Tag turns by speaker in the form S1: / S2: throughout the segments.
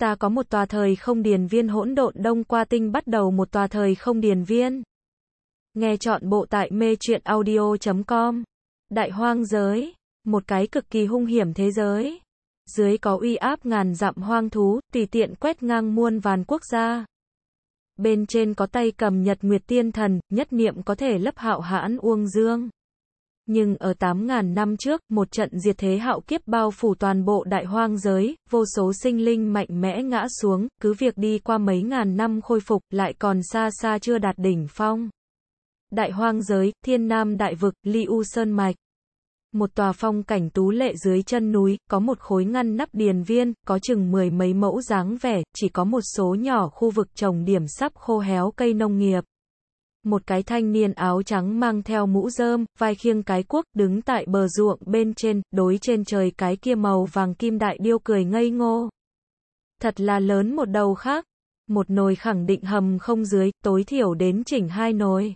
S1: ta có một tòa thời không điền viên hỗn độn đông qua tinh bắt đầu một tòa thời không điền viên. Nghe chọn bộ tại mê truyện audio.com. Đại hoang giới, một cái cực kỳ hung hiểm thế giới. Dưới có uy áp ngàn dặm hoang thú, tùy tiện quét ngang muôn vàn quốc gia. Bên trên có tay cầm nhật nguyệt tiên thần, nhất niệm có thể lấp hạo hãn uông dương nhưng ở 8.000 năm trước, một trận diệt thế hạo kiếp bao phủ toàn bộ đại hoang giới, vô số sinh linh mạnh mẽ ngã xuống, cứ việc đi qua mấy ngàn năm khôi phục, lại còn xa xa chưa đạt đỉnh phong. Đại hoang giới, thiên nam đại vực, ly u sơn mạch. Một tòa phong cảnh tú lệ dưới chân núi, có một khối ngăn nắp điền viên, có chừng mười mấy mẫu dáng vẻ, chỉ có một số nhỏ khu vực trồng điểm sắp khô héo cây nông nghiệp một cái thanh niên áo trắng mang theo mũ rơm, vai khiêng cái cuốc, đứng tại bờ ruộng bên trên, đối trên trời cái kia màu vàng kim đại điêu cười ngây ngô. Thật là lớn một đầu khác, một nồi khẳng định hầm không dưới, tối thiểu đến chỉnh hai nồi.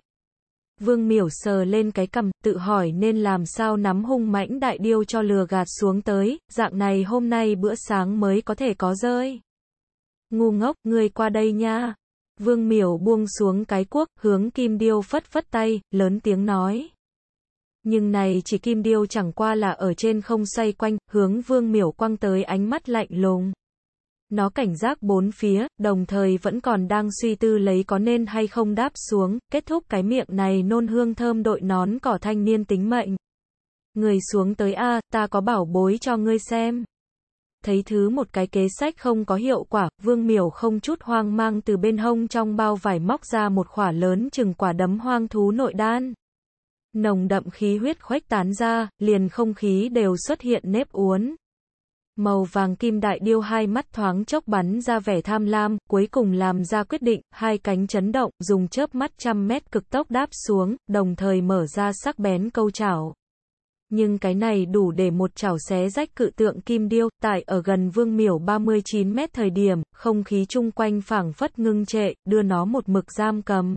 S1: Vương miểu sờ lên cái cầm, tự hỏi nên làm sao nắm hung mãnh đại điêu cho lừa gạt xuống tới, dạng này hôm nay bữa sáng mới có thể có rơi. Ngu ngốc, người qua đây nha. Vương Miểu buông xuống cái cuốc, hướng Kim Điêu phất phất tay, lớn tiếng nói. Nhưng này chỉ Kim Điêu chẳng qua là ở trên không xoay quanh, hướng Vương Miểu quăng tới ánh mắt lạnh lùng. Nó cảnh giác bốn phía, đồng thời vẫn còn đang suy tư lấy có nên hay không đáp xuống, kết thúc cái miệng này nôn hương thơm đội nón cỏ thanh niên tính mệnh. Người xuống tới A, ta có bảo bối cho ngươi xem thấy thứ một cái kế sách không có hiệu quả, Vương Miểu không chút hoang mang từ bên hông trong bao vải móc ra một khỏa lớn chừng quả đấm hoang thú nội đan. Nồng đậm khí huyết khoách tán ra, liền không khí đều xuất hiện nếp uốn. Màu vàng kim đại điêu hai mắt thoáng chốc bắn ra vẻ tham lam, cuối cùng làm ra quyết định, hai cánh chấn động, dùng chớp mắt trăm mét cực tốc đáp xuống, đồng thời mở ra sắc bén câu chảo nhưng cái này đủ để một chảo xé rách cự tượng kim điêu, tại ở gần vương miểu 39 mét thời điểm, không khí chung quanh phảng phất ngưng trệ, đưa nó một mực giam cầm.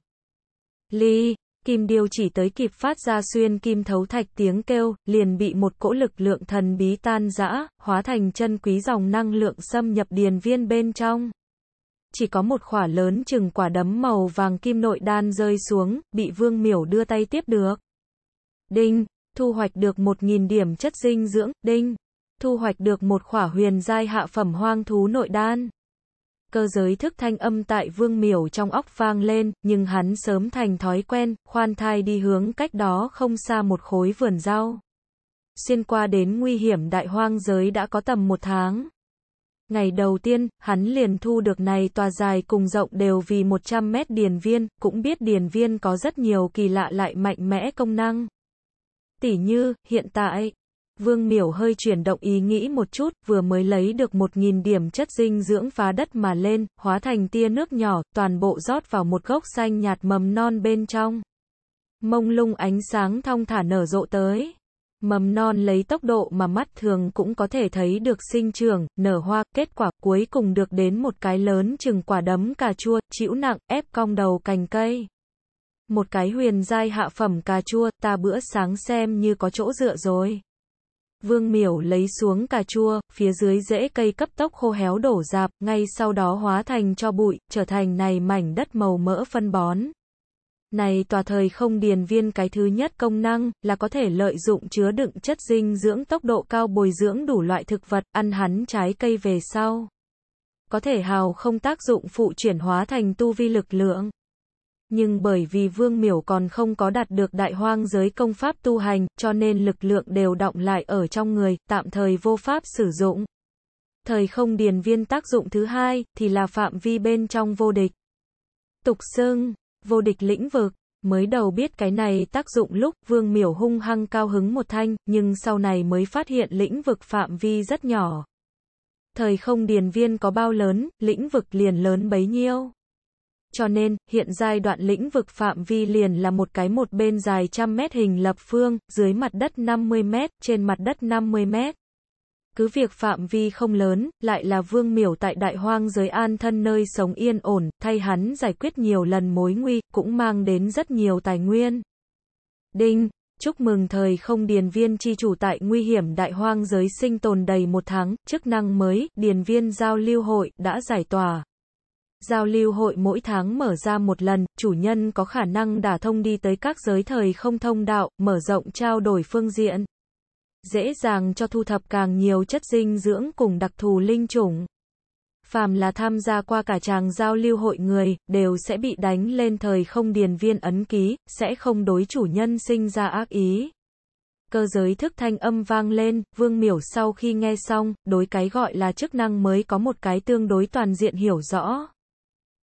S1: Ly, kim điêu chỉ tới kịp phát ra xuyên kim thấu thạch tiếng kêu, liền bị một cỗ lực lượng thần bí tan rã, hóa thành chân quý dòng năng lượng xâm nhập điền viên bên trong chỉ có một khỏa lớn chừng quả đấm màu vàng kim nội đan rơi xuống, bị Vương Miểu đưa tay tiếp được. Đinh, thu hoạch được 1.000 điểm chất dinh dưỡng, đinh, thu hoạch được một khỏa huyền giai hạ phẩm hoang thú nội đan. Cơ giới thức thanh âm tại vương miểu trong óc vang lên, nhưng hắn sớm thành thói quen, khoan thai đi hướng cách đó không xa một khối vườn rau. Xuyên qua đến nguy hiểm đại hoang giới đã có tầm một tháng. Ngày đầu tiên, hắn liền thu được này tòa dài cùng rộng đều vì 100 mét điền viên, cũng biết điền viên có rất nhiều kỳ lạ lại mạnh mẽ công năng. Tỉ như, hiện tại, Vương Miểu hơi chuyển động ý nghĩ một chút, vừa mới lấy được 1.000 điểm chất dinh dưỡng phá đất mà lên, hóa thành tia nước nhỏ, toàn bộ rót vào một gốc xanh nhạt mầm non bên trong. Mông lung ánh sáng thong thả nở rộ tới. Mầm non lấy tốc độ mà mắt thường cũng có thể thấy được sinh trưởng, nở hoa, kết quả cuối cùng được đến một cái lớn chừng quả đấm cà chua, chịu nặng, ép cong đầu cành cây. Một cái huyền giai hạ phẩm cà chua, ta bữa sáng xem như có chỗ dựa rồi. Vương miểu lấy xuống cà chua, phía dưới rễ cây cấp tốc khô héo đổ dạp, ngay sau đó hóa thành cho bụi, trở thành này mảnh đất màu mỡ phân bón. Này tòa thời không điền viên cái thứ nhất công năng là có thể lợi dụng chứa đựng chất dinh dưỡng tốc độ cao bồi dưỡng đủ loại thực vật, ăn hắn trái cây về sau. Có thể hào không tác dụng phụ chuyển hóa thành tu vi lực lượng nhưng bởi vì Vương Miểu còn không có đạt được đại hoang giới công pháp tu hành, cho nên lực lượng đều động lại ở trong người, tạm thời vô pháp sử dụng. Thời không điền viên tác dụng thứ hai, thì là phạm vi bên trong vô địch. Tục xương, vô địch lĩnh vực, mới đầu biết cái này tác dụng lúc Vương Miểu hung hăng cao hứng một thanh, nhưng sau này mới phát hiện lĩnh vực phạm vi rất nhỏ. Thời không điền viên có bao lớn, lĩnh vực liền lớn bấy nhiêu. Cho nên, hiện giai đoạn lĩnh vực phạm vi liền là một cái một bên dài trăm mét hình lập phương, dưới mặt đất 50 mét, trên mặt đất 50 mét. Cứ việc phạm vi không lớn, lại là vương miểu tại đại hoang giới an thân nơi sống yên ổn, thay hắn giải quyết nhiều lần mối nguy, cũng mang đến rất nhiều tài nguyên. Đinh, chúc mừng thời không điền viên chi chủ tại nguy hiểm đại hoang giới sinh tồn đầy một tháng, chức năng mới, điền viên giao lưu hội, đã giải tỏa. Giao lưu hội mỗi tháng mở ra một lần, chủ nhân có khả năng đả thông đi tới các giới thời không thông đạo, mở rộng trao đổi phương diện. Dễ dàng cho thu thập càng nhiều chất dinh dưỡng cùng đặc thù linh chủng. Phàm là tham gia qua cả tràng giao lưu hội người, đều sẽ bị đánh lên thời không điền viên ấn ký, sẽ không đối chủ nhân sinh ra ác ý. Cơ giới thức thanh âm vang lên, Vương Miểu sau khi nghe xong, đối cái gọi là chức năng mới có một cái tương đối toàn diện hiểu rõ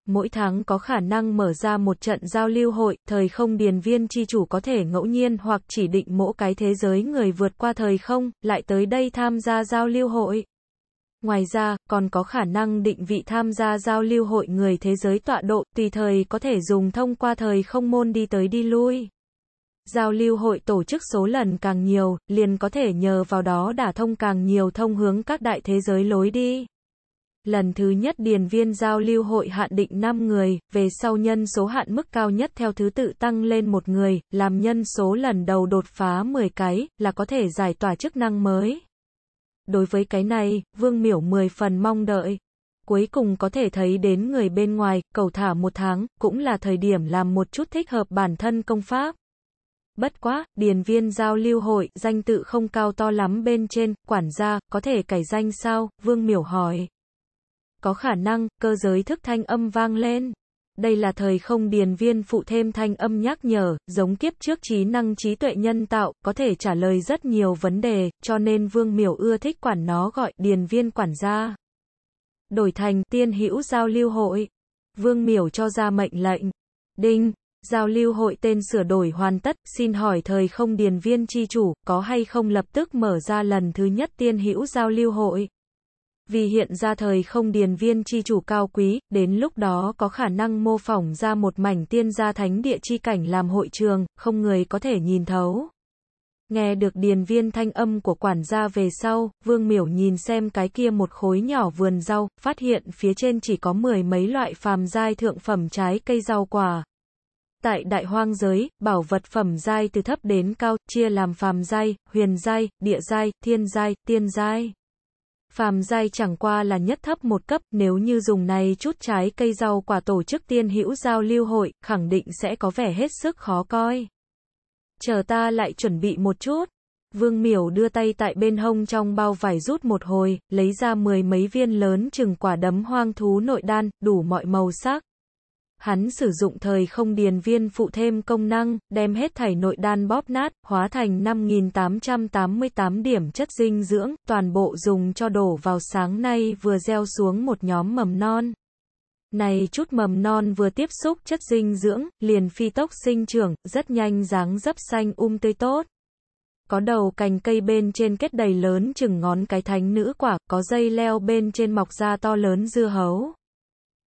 S1: mỗi tháng có khả năng mở ra một trận giao lưu hội, thời không điền viên chi chủ có thể ngẫu nhiên hoặc chỉ định mỗi cái thế giới người vượt qua thời không, lại tới đây tham gia giao lưu hội. Ngoài ra, còn có khả năng định vị tham gia giao lưu hội người thế giới tọa độ, tùy thời có thể dùng thông qua thời không môn đi tới đi lui. Giao lưu hội tổ chức số lần càng nhiều, liền có thể nhờ vào đó đả thông càng nhiều thông hướng các đại thế giới lối đi. Lần thứ nhất điền viên giao lưu hội hạn định 5 người, về sau nhân số hạn mức cao nhất theo thứ tự tăng lên một người, làm nhân số lần đầu đột phá 10 cái, là có thể giải tỏa chức năng mới. Đối với cái này, Vương Miểu 10 phần mong đợi. Cuối cùng có thể thấy đến người bên ngoài, cầu thả một tháng, cũng là thời điểm làm một chút thích hợp bản thân công pháp. Bất quá, điền viên giao lưu hội, danh tự không cao to lắm bên trên, quản gia, có thể cải danh sao, Vương Miểu hỏi có khả năng, cơ giới thức thanh âm vang lên. Đây là thời không điền viên phụ thêm thanh âm nhắc nhở, giống kiếp trước trí năng trí tuệ nhân tạo, có thể trả lời rất nhiều vấn đề, cho nên Vương Miểu ưa thích quản nó gọi điền viên quản gia. Đổi thành tiên hữu giao lưu hội. Vương Miểu cho ra mệnh lệnh. Đinh, giao lưu hội tên sửa đổi hoàn tất, xin hỏi thời không điền viên chi chủ, có hay không lập tức mở ra lần thứ nhất tiên hữu giao lưu hội? vì hiện ra thời không điền viên chi chủ cao quý, đến lúc đó có khả năng mô phỏng ra một mảnh tiên gia thánh địa chi cảnh làm hội trường, không người có thể nhìn thấu. Nghe được điền viên thanh âm của quản gia về sau, Vương Miểu nhìn xem cái kia một khối nhỏ vườn rau, phát hiện phía trên chỉ có mười mấy loại phàm giai thượng phẩm trái cây rau quả. Tại đại hoang giới, bảo vật phẩm giai từ thấp đến cao, chia làm phàm giai, huyền giai, địa giai, thiên giai, tiên giai phàm giai chẳng qua là nhất thấp một cấp, nếu như dùng này chút trái cây rau quả tổ chức tiên hữu giao lưu hội, khẳng định sẽ có vẻ hết sức khó coi. Chờ ta lại chuẩn bị một chút. Vương Miểu đưa tay tại bên hông trong bao vải rút một hồi, lấy ra mười mấy viên lớn chừng quả đấm hoang thú nội đan, đủ mọi màu sắc. Hắn sử dụng thời không điền viên phụ thêm công năng, đem hết thảy nội đan bóp nát, hóa thành 5.888 điểm chất dinh dưỡng, toàn bộ dùng cho đổ vào sáng nay vừa gieo xuống một nhóm mầm non. Này chút mầm non vừa tiếp xúc chất dinh dưỡng, liền phi tốc sinh trưởng, rất nhanh dáng dấp xanh um tươi tốt. Có đầu cành cây bên trên kết đầy lớn chừng ngón cái thánh nữ quả, có dây leo bên trên mọc ra to lớn dưa hấu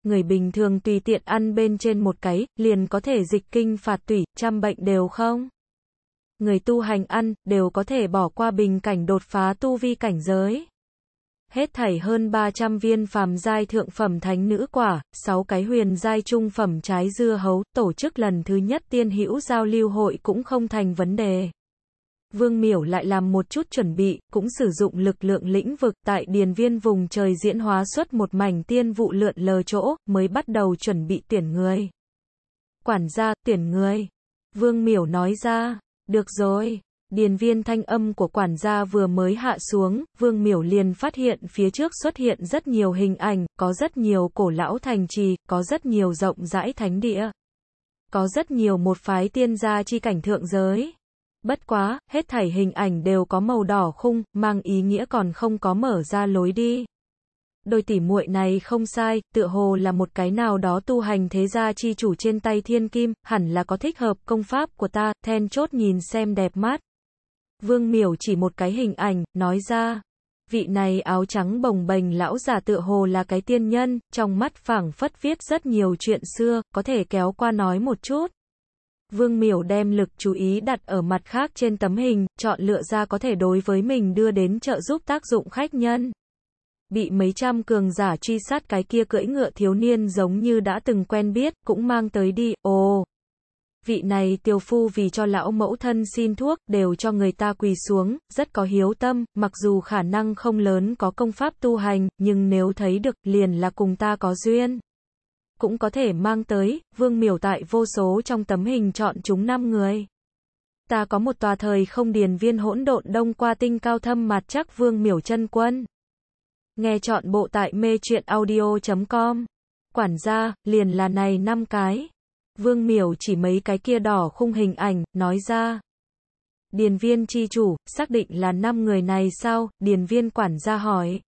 S1: người bình thường tùy tiện ăn bên trên một cái, liền có thể dịch kinh phạt tủy, trăm bệnh đều không. Người tu hành ăn, đều có thể bỏ qua bình cảnh đột phá tu vi cảnh giới. Hết thảy hơn 300 viên phàm giai thượng phẩm thánh nữ quả, 6 cái huyền giai trung phẩm trái dưa hấu, tổ chức lần thứ nhất tiên hữu giao lưu hội cũng không thành vấn đề. Vương Miểu lại làm một chút chuẩn bị, cũng sử dụng lực lượng lĩnh vực tại điền viên vùng trời diễn hóa xuất một mảnh tiên vụ lượn lờ chỗ, mới bắt đầu chuẩn bị tuyển người. Quản gia, tuyển người. Vương Miểu nói ra, được rồi. Điền viên thanh âm của quản gia vừa mới hạ xuống, Vương Miểu liền phát hiện phía trước xuất hiện rất nhiều hình ảnh, có rất nhiều cổ lão thành trì, có rất nhiều rộng rãi thánh địa. Có rất nhiều một phái tiên gia chi cảnh thượng giới. Bất quá, hết thảy hình ảnh đều có màu đỏ khung, mang ý nghĩa còn không có mở ra lối đi. Đôi tỉ muội này không sai, tựa hồ là một cái nào đó tu hành thế gia chi chủ trên tay thiên kim, hẳn là có thích hợp công pháp của ta, then chốt nhìn xem đẹp mắt. Vương miểu chỉ một cái hình ảnh, nói ra. Vị này áo trắng bồng bềnh lão già tựa hồ là cái tiên nhân, trong mắt phảng phất viết rất nhiều chuyện xưa, có thể kéo qua nói một chút. Vương Miểu đem lực chú ý đặt ở mặt khác trên tấm hình, chọn lựa ra có thể đối với mình đưa đến trợ giúp tác dụng khách nhân. Bị mấy trăm cường giả truy sát cái kia cưỡi ngựa thiếu niên giống như đã từng quen biết, cũng mang tới đi, ồ. Vị này tiêu phu vì cho lão mẫu thân xin thuốc, đều cho người ta quỳ xuống, rất có hiếu tâm, mặc dù khả năng không lớn có công pháp tu hành, nhưng nếu thấy được, liền là cùng ta có duyên cũng có thể mang tới, vương miểu tại vô số trong tấm hình chọn chúng 5 người. Ta có một tòa thời không điền viên hỗn độn đông qua tinh cao thâm mặt chắc vương miểu chân quân. Nghe chọn bộ tại mê chuyện audio.com. Quản gia, liền là này 5 cái. Vương miểu chỉ mấy cái kia đỏ khung hình ảnh, nói ra. Điền viên chi chủ, xác định là 5 người này sao, điền viên quản gia hỏi.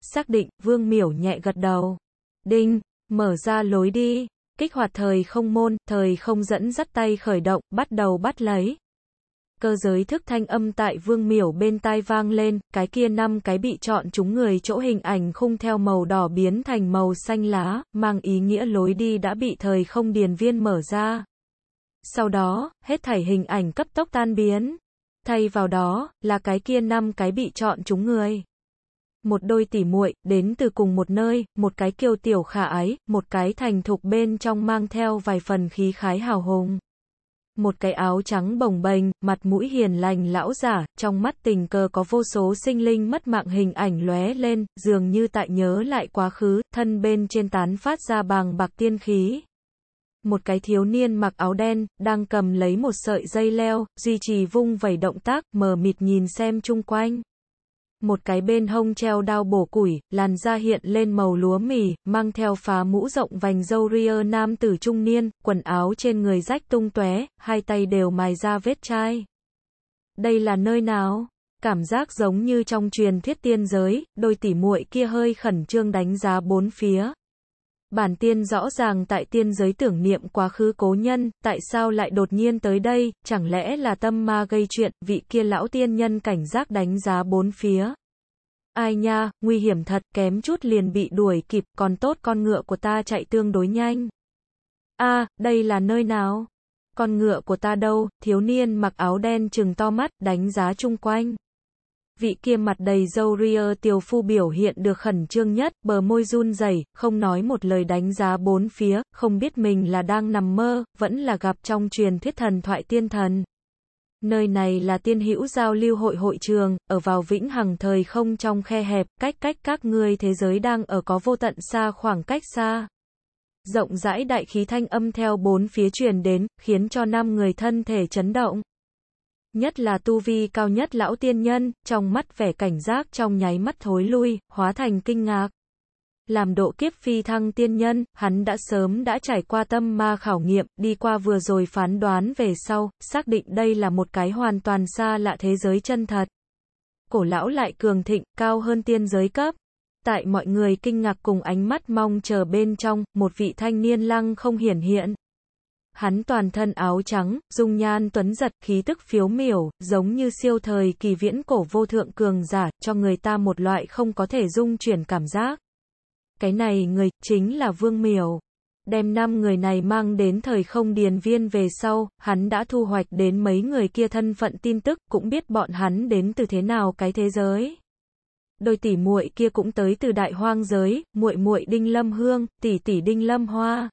S1: Xác định, vương miểu nhẹ gật đầu. Đinh, Mở ra lối đi. Kích hoạt thời không môn, thời không dẫn dắt tay khởi động, bắt đầu bắt lấy. Cơ giới thức thanh âm tại vương miểu bên tai vang lên, cái kia năm cái bị chọn chúng người chỗ hình ảnh khung theo màu đỏ biến thành màu xanh lá, mang ý nghĩa lối đi đã bị thời không điền viên mở ra. Sau đó, hết thảy hình ảnh cấp tốc tan biến. Thay vào đó, là cái kia năm cái bị chọn chúng người một đôi tỉ muội đến từ cùng một nơi, một cái kiều tiểu khả ái, một cái thành thục bên trong mang theo vài phần khí khái hào hùng. Một cái áo trắng bồng bềnh, mặt mũi hiền lành lão giả, trong mắt tình cờ có vô số sinh linh mất mạng hình ảnh lóe lên, dường như tại nhớ lại quá khứ, thân bên trên tán phát ra bàng bạc tiên khí. Một cái thiếu niên mặc áo đen, đang cầm lấy một sợi dây leo, duy trì vung vẩy động tác, mờ mịt nhìn xem chung quanh một cái bên hông treo đao bổ củi, làn da hiện lên màu lúa mì, mang theo phá mũ rộng vành dâu ria nam tử trung niên, quần áo trên người rách tung tóe, hai tay đều mài ra vết chai. Đây là nơi nào? Cảm giác giống như trong truyền thuyết tiên giới, đôi tỉ muội kia hơi khẩn trương đánh giá bốn phía, Bản tiên rõ ràng tại tiên giới tưởng niệm quá khứ cố nhân, tại sao lại đột nhiên tới đây, chẳng lẽ là tâm ma gây chuyện, vị kia lão tiên nhân cảnh giác đánh giá bốn phía. Ai nha, nguy hiểm thật, kém chút liền bị đuổi kịp, còn tốt con ngựa của ta chạy tương đối nhanh. a đây là nơi nào? Con ngựa của ta đâu, thiếu niên mặc áo đen trừng to mắt, đánh giá chung quanh vị kia mặt đầy dâu ria tiều phu biểu hiện được khẩn trương nhất, bờ môi run rẩy, không nói một lời đánh giá bốn phía, không biết mình là đang nằm mơ, vẫn là gặp trong truyền thuyết thần thoại tiên thần. Nơi này là tiên hữu giao lưu hội hội trường, ở vào vĩnh hằng thời không trong khe hẹp, cách cách các ngươi thế giới đang ở có vô tận xa khoảng cách xa. Rộng rãi đại khí thanh âm theo bốn phía truyền đến, khiến cho năm người thân thể chấn động nhất là tu vi cao nhất lão tiên nhân, trong mắt vẻ cảnh giác trong nháy mắt thối lui, hóa thành kinh ngạc. Làm độ kiếp phi thăng tiên nhân, hắn đã sớm đã trải qua tâm ma khảo nghiệm, đi qua vừa rồi phán đoán về sau, xác định đây là một cái hoàn toàn xa lạ thế giới chân thật. Cổ lão lại cường thịnh, cao hơn tiên giới cấp. Tại mọi người kinh ngạc cùng ánh mắt mong chờ bên trong, một vị thanh niên lăng không hiển hiện, Hắn toàn thân áo trắng, dung nhan tuấn giật, khí tức phiếu miểu, giống như siêu thời kỳ viễn cổ vô thượng cường giả, cho người ta một loại không có thể dung chuyển cảm giác. Cái này người, chính là Vương Miểu. Đem năm người này mang đến thời không điền viên về sau, hắn đã thu hoạch đến mấy người kia thân phận tin tức, cũng biết bọn hắn đến từ thế nào cái thế giới. Đôi tỷ muội kia cũng tới từ đại hoang giới, muội muội Đinh Lâm Hương, tỷ tỷ Đinh Lâm Hoa.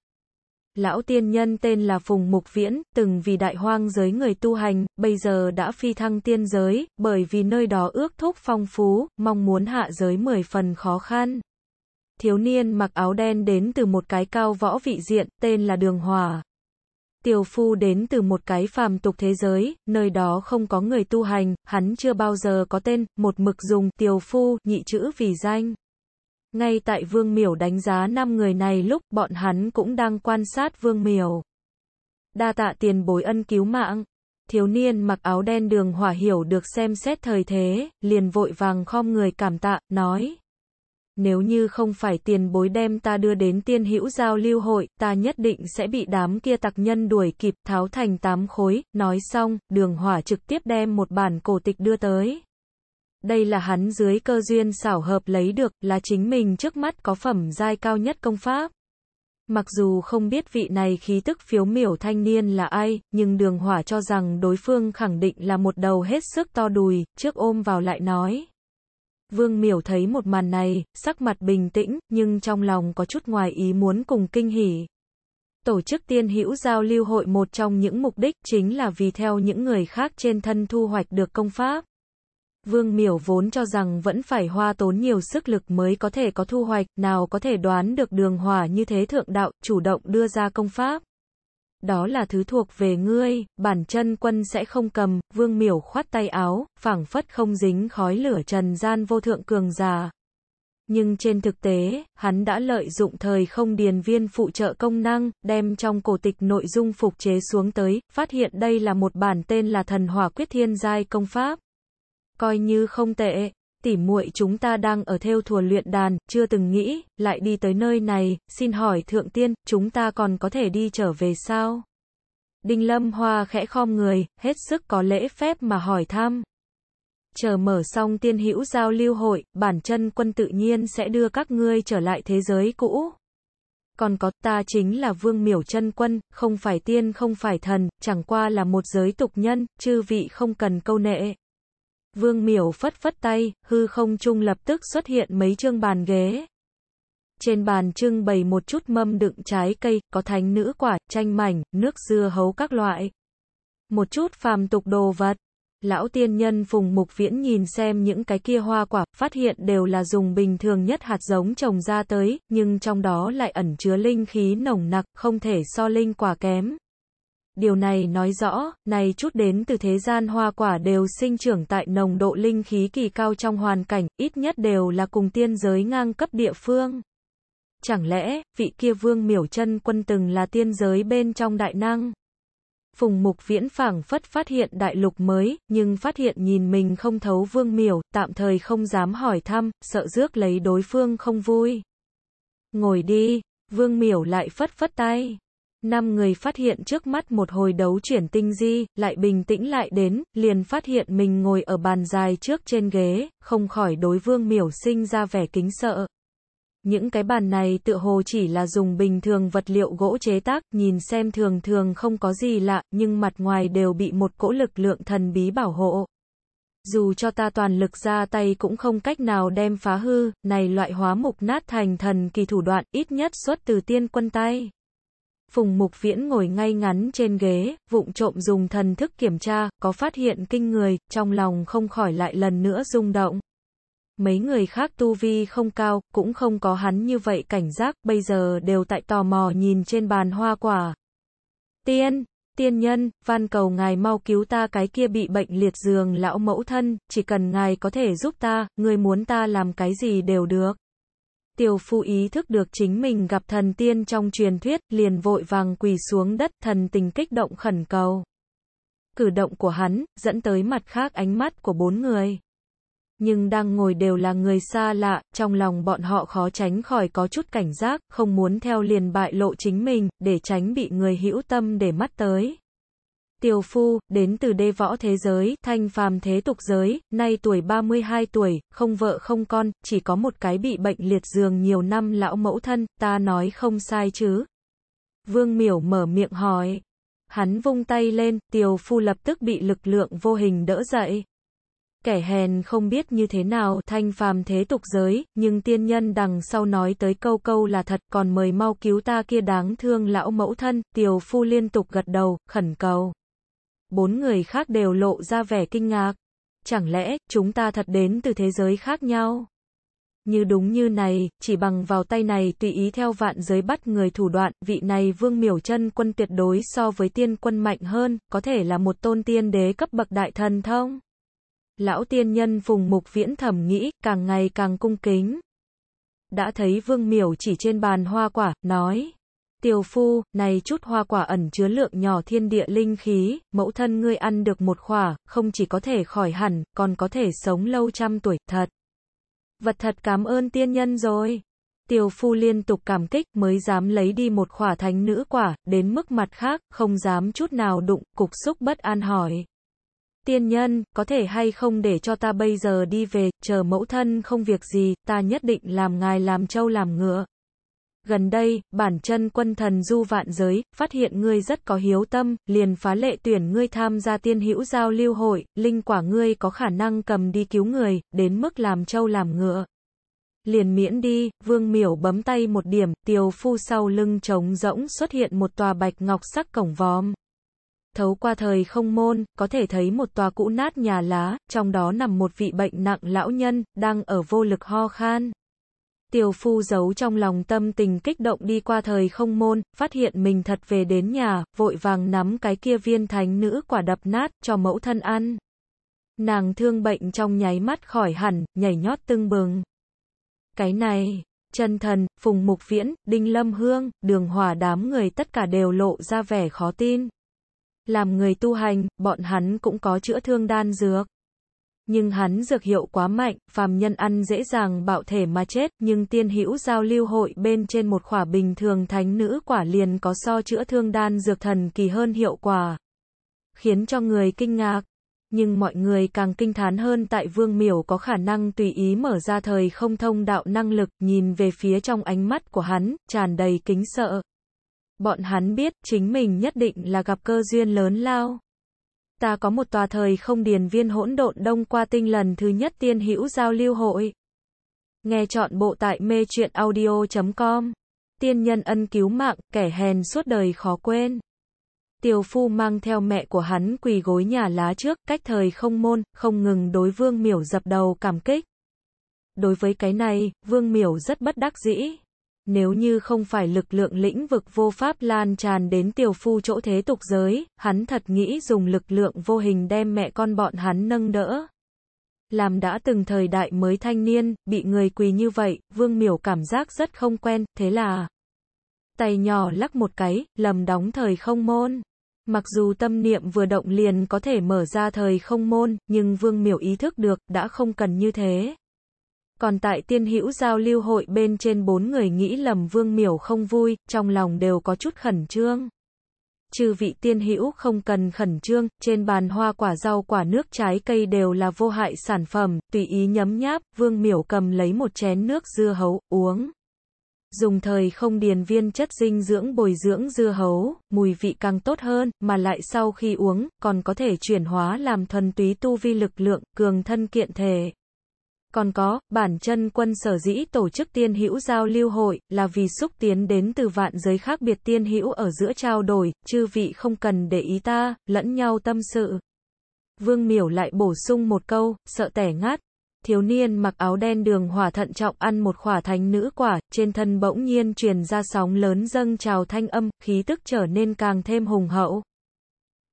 S1: Lão tiên nhân tên là Phùng Mục Viễn, từng vì đại hoang giới người tu hành, bây giờ đã phi thăng tiên giới, bởi vì nơi đó ước thúc phong phú, mong muốn hạ giới mười phần khó khăn. Thiếu niên mặc áo đen đến từ một cái cao võ vị diện, tên là Đường Hòa. Tiểu phu đến từ một cái phàm tục thế giới, nơi đó không có người tu hành, hắn chưa bao giờ có tên, một mực dùng tiểu phu, nhị chữ vì danh. Ngay tại Vương Miểu đánh giá 5 người này lúc bọn hắn cũng đang quan sát Vương Miểu. Đa tạ tiền bối ân cứu mạng. Thiếu niên mặc áo đen đường hỏa hiểu được xem xét thời thế, liền vội vàng khom người cảm tạ, nói. Nếu như không phải tiền bối đem ta đưa đến tiên hữu giao lưu hội, ta nhất định sẽ bị đám kia tặc nhân đuổi kịp, tháo thành tám khối, nói xong, đường hỏa trực tiếp đem một bản cổ tịch đưa tới. Đây là hắn dưới cơ duyên xảo hợp lấy được, là chính mình trước mắt có phẩm giai cao nhất công pháp. Mặc dù không biết vị này khí tức phiếu miểu thanh niên là ai, nhưng đường hỏa cho rằng đối phương khẳng định là một đầu hết sức to đùi, trước ôm vào lại nói. Vương miểu thấy một màn này, sắc mặt bình tĩnh, nhưng trong lòng có chút ngoài ý muốn cùng kinh hỉ. Tổ chức tiên hữu giao lưu hội một trong những mục đích chính là vì theo những người khác trên thân thu hoạch được công pháp. Vương Miểu vốn cho rằng vẫn phải hoa tốn nhiều sức lực mới có thể có thu hoạch, nào có thể đoán được đường hòa như thế thượng đạo, chủ động đưa ra công pháp. Đó là thứ thuộc về ngươi, bản chân quân sẽ không cầm, Vương Miểu khoát tay áo, phảng phất không dính khói lửa trần gian vô thượng cường già. Nhưng trên thực tế, hắn đã lợi dụng thời không điền viên phụ trợ công năng, đem trong cổ tịch nội dung phục chế xuống tới, phát hiện đây là một bản tên là Thần Hỏa Quyết Thiên Giai Công Pháp coi như không tệ. Tỉ muội chúng ta đang ở theo thùa luyện đàn, chưa từng nghĩ, lại đi tới nơi này, xin hỏi thượng tiên, chúng ta còn có thể đi trở về sao? Đinh Lâm Hoa khẽ khom người, hết sức có lễ phép mà hỏi thăm. Chờ mở xong tiên hữu giao lưu hội, bản chân quân tự nhiên sẽ đưa các ngươi trở lại thế giới cũ. Còn có ta chính là vương miểu chân quân, không phải tiên không phải thần, chẳng qua là một giới tục nhân, chư vị không cần câu nệ. Vương Miểu phất phất tay, hư không trung lập tức xuất hiện mấy chương bàn ghế. Trên bàn trưng bày một chút mâm đựng trái cây, có thánh nữ quả, chanh mảnh, nước dưa hấu các loại. Một chút phàm tục đồ vật. Lão tiên nhân Phùng Mục Viễn nhìn xem những cái kia hoa quả, phát hiện đều là dùng bình thường nhất hạt giống trồng ra tới, nhưng trong đó lại ẩn chứa linh khí nồng nặc, không thể so linh quả kém điều này nói rõ, này chút đến từ thế gian hoa quả đều sinh trưởng tại nồng độ linh khí kỳ cao trong hoàn cảnh, ít nhất đều là cùng tiên giới ngang cấp địa phương. Chẳng lẽ, vị kia vương miểu chân quân từng là tiên giới bên trong đại năng? Phùng mục viễn phảng phất phát hiện đại lục mới, nhưng phát hiện nhìn mình không thấu vương miểu, tạm thời không dám hỏi thăm, sợ rước lấy đối phương không vui. Ngồi đi, vương miểu lại phất phất tay. Năm người phát hiện trước mắt một hồi đấu chuyển tinh di, lại bình tĩnh lại đến, liền phát hiện mình ngồi ở bàn dài trước trên ghế, không khỏi đối vương miểu sinh ra vẻ kính sợ. Những cái bàn này tự hồ chỉ là dùng bình thường vật liệu gỗ chế tác, nhìn xem thường thường không có gì lạ, nhưng mặt ngoài đều bị một cỗ lực lượng thần bí bảo hộ. Dù cho ta toàn lực ra tay cũng không cách nào đem phá hư, này loại hóa mục nát thành thần kỳ thủ đoạn, ít nhất xuất từ tiên quân tay. Phùng Mục Viễn ngồi ngay ngắn trên ghế, vụng trộm dùng thần thức kiểm tra, có phát hiện kinh người, trong lòng không khỏi lại lần nữa rung động. Mấy người khác tu vi không cao, cũng không có hắn như vậy cảnh giác, bây giờ đều tại tò mò nhìn trên bàn hoa quả. Tiên, tiên nhân, van cầu ngài mau cứu ta cái kia bị bệnh liệt giường lão mẫu thân, chỉ cần ngài có thể giúp ta, người muốn ta làm cái gì đều được. Tiểu phu ý thức được chính mình gặp thần tiên trong truyền thuyết, liền vội vàng quỳ xuống đất, thần tình kích động khẩn cầu. Cử động của hắn, dẫn tới mặt khác ánh mắt của bốn người. Nhưng đang ngồi đều là người xa lạ, trong lòng bọn họ khó tránh khỏi có chút cảnh giác, không muốn theo liền bại lộ chính mình, để tránh bị người hữu tâm để mắt tới. Tiều Phu, đến từ đê võ thế giới, thanh phàm thế tục giới, nay tuổi 32 tuổi, không vợ không con, chỉ có một cái bị bệnh liệt giường nhiều năm lão mẫu thân, ta nói không sai chứ. Vương Miểu mở miệng hỏi. Hắn vung tay lên, Tiều Phu lập tức bị lực lượng vô hình đỡ dậy. Kẻ hèn không biết như thế nào thanh phàm thế tục giới, nhưng tiên nhân đằng sau nói tới câu câu là thật còn mời mau cứu ta kia đáng thương lão mẫu thân, Tiều Phu liên tục gật đầu, khẩn cầu bốn người khác đều lộ ra vẻ kinh ngạc. Chẳng lẽ, chúng ta thật đến từ thế giới khác nhau? Như đúng như này, chỉ bằng vào tay này tùy ý theo vạn giới bắt người thủ đoạn, vị này vương miểu chân quân tuyệt đối so với tiên quân mạnh hơn, có thể là một tôn tiên đế cấp bậc đại thần thông. Lão tiên nhân phùng mục viễn thẩm nghĩ, càng ngày càng cung kính. Đã thấy vương miểu chỉ trên bàn hoa quả, nói. Tiểu phu, này chút hoa quả ẩn chứa lượng nhỏ thiên địa linh khí, mẫu thân ngươi ăn được một quả, không chỉ có thể khỏi hẳn, còn có thể sống lâu trăm tuổi, thật. Vật thật cảm ơn tiên nhân rồi. Tiểu phu liên tục cảm kích mới dám lấy đi một quả thánh nữ quả, đến mức mặt khác, không dám chút nào đụng, cục xúc bất an hỏi. Tiên nhân, có thể hay không để cho ta bây giờ đi về, chờ mẫu thân không việc gì, ta nhất định làm ngài làm trâu làm ngựa. Gần đây, bản chân quân thần du vạn giới, phát hiện ngươi rất có hiếu tâm, liền phá lệ tuyển ngươi tham gia tiên hữu giao lưu hội, linh quả ngươi có khả năng cầm đi cứu người, đến mức làm trâu làm ngựa. Liền miễn đi, vương miểu bấm tay một điểm, tiều phu sau lưng trống rỗng xuất hiện một tòa bạch ngọc sắc cổng vòm. Thấu qua thời không môn, có thể thấy một tòa cũ nát nhà lá, trong đó nằm một vị bệnh nặng lão nhân, đang ở vô lực ho khan. Tiều phu giấu trong lòng tâm tình kích động đi qua thời không môn, phát hiện mình thật về đến nhà, vội vàng nắm cái kia viên thánh nữ quả đập nát, cho mẫu thân ăn. Nàng thương bệnh trong nháy mắt khỏi hẳn, nhảy nhót tưng bừng. Cái này, chân thần, phùng mục viễn, đinh lâm hương, đường hòa đám người tất cả đều lộ ra vẻ khó tin. Làm người tu hành, bọn hắn cũng có chữa thương đan dược nhưng hắn dược hiệu quá mạnh, phàm nhân ăn dễ dàng bạo thể mà chết, nhưng tiên hữu giao lưu hội bên trên một khỏa bình thường thánh nữ quả liền có so chữa thương đan dược thần kỳ hơn hiệu quả, khiến cho người kinh ngạc. Nhưng mọi người càng kinh thán hơn tại vương miểu có khả năng tùy ý mở ra thời không thông đạo năng lực, nhìn về phía trong ánh mắt của hắn, tràn đầy kính sợ. Bọn hắn biết, chính mình nhất định là gặp cơ duyên lớn lao ta có một tòa thời không điền viên hỗn độn đông qua tinh lần thứ nhất tiên hữu giao lưu hội. Nghe chọn bộ tại mê truyện audio.com. Tiên nhân ân cứu mạng, kẻ hèn suốt đời khó quên. Tiều phu mang theo mẹ của hắn quỳ gối nhà lá trước, cách thời không môn, không ngừng đối vương miểu dập đầu cảm kích. Đối với cái này, vương miểu rất bất đắc dĩ nếu như không phải lực lượng lĩnh vực vô pháp lan tràn đến tiểu phu chỗ thế tục giới, hắn thật nghĩ dùng lực lượng vô hình đem mẹ con bọn hắn nâng đỡ. Làm đã từng thời đại mới thanh niên, bị người quỳ như vậy, vương miểu cảm giác rất không quen, thế là... Tay nhỏ lắc một cái, lầm đóng thời không môn. Mặc dù tâm niệm vừa động liền có thể mở ra thời không môn, nhưng vương miểu ý thức được, đã không cần như thế. Còn tại tiên hữu giao lưu hội bên trên bốn người nghĩ lầm Vương Miểu không vui, trong lòng đều có chút khẩn trương. Trừ vị tiên hữu không cần khẩn trương, trên bàn hoa quả rau quả nước trái cây đều là vô hại sản phẩm, tùy ý nhấm nháp, Vương Miểu cầm lấy một chén nước dưa hấu, uống. Dùng thời không điền viên chất dinh dưỡng bồi dưỡng dưa hấu, mùi vị càng tốt hơn, mà lại sau khi uống, còn có thể chuyển hóa làm thuần túy tu vi lực lượng, cường thân kiện thể. Còn có, bản chân quân sở dĩ tổ chức tiên hữu giao lưu hội, là vì xúc tiến đến từ vạn giới khác biệt tiên hữu ở giữa trao đổi, chư vị không cần để ý ta, lẫn nhau tâm sự. Vương miểu lại bổ sung một câu, sợ tẻ ngát. Thiếu niên mặc áo đen đường hỏa thận trọng ăn một khỏa thánh nữ quả, trên thân bỗng nhiên truyền ra sóng lớn dâng trào thanh âm, khí tức trở nên càng thêm hùng hậu.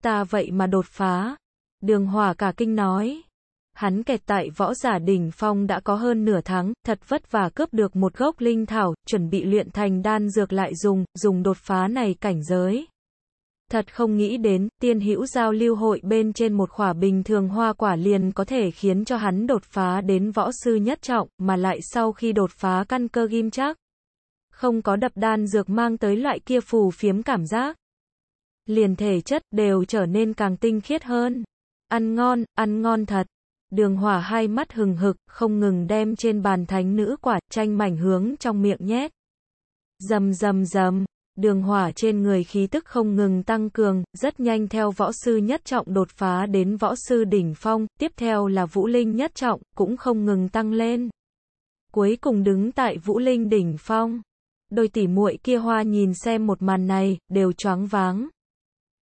S1: Ta vậy mà đột phá. Đường hỏa cả kinh nói hắn kẹt tại võ giả đỉnh phong đã có hơn nửa tháng, thật vất vả cướp được một gốc linh thảo, chuẩn bị luyện thành đan dược lại dùng, dùng đột phá này cảnh giới. Thật không nghĩ đến, tiên hữu giao lưu hội bên trên một khỏa bình thường hoa quả liền có thể khiến cho hắn đột phá đến võ sư nhất trọng, mà lại sau khi đột phá căn cơ ghim chắc. Không có đập đan dược mang tới loại kia phù phiếm cảm giác. Liền thể chất đều trở nên càng tinh khiết hơn. Ăn ngon, ăn ngon thật đường hỏa hai mắt hừng hực, không ngừng đem trên bàn thánh nữ quả chanh mảnh hướng trong miệng nhét. Dầm dầm dầm, đường hỏa trên người khí tức không ngừng tăng cường, rất nhanh theo võ sư nhất trọng đột phá đến võ sư đỉnh phong, tiếp theo là vũ linh nhất trọng, cũng không ngừng tăng lên. Cuối cùng đứng tại vũ linh đỉnh phong. Đôi tỉ muội kia hoa nhìn xem một màn này, đều choáng váng.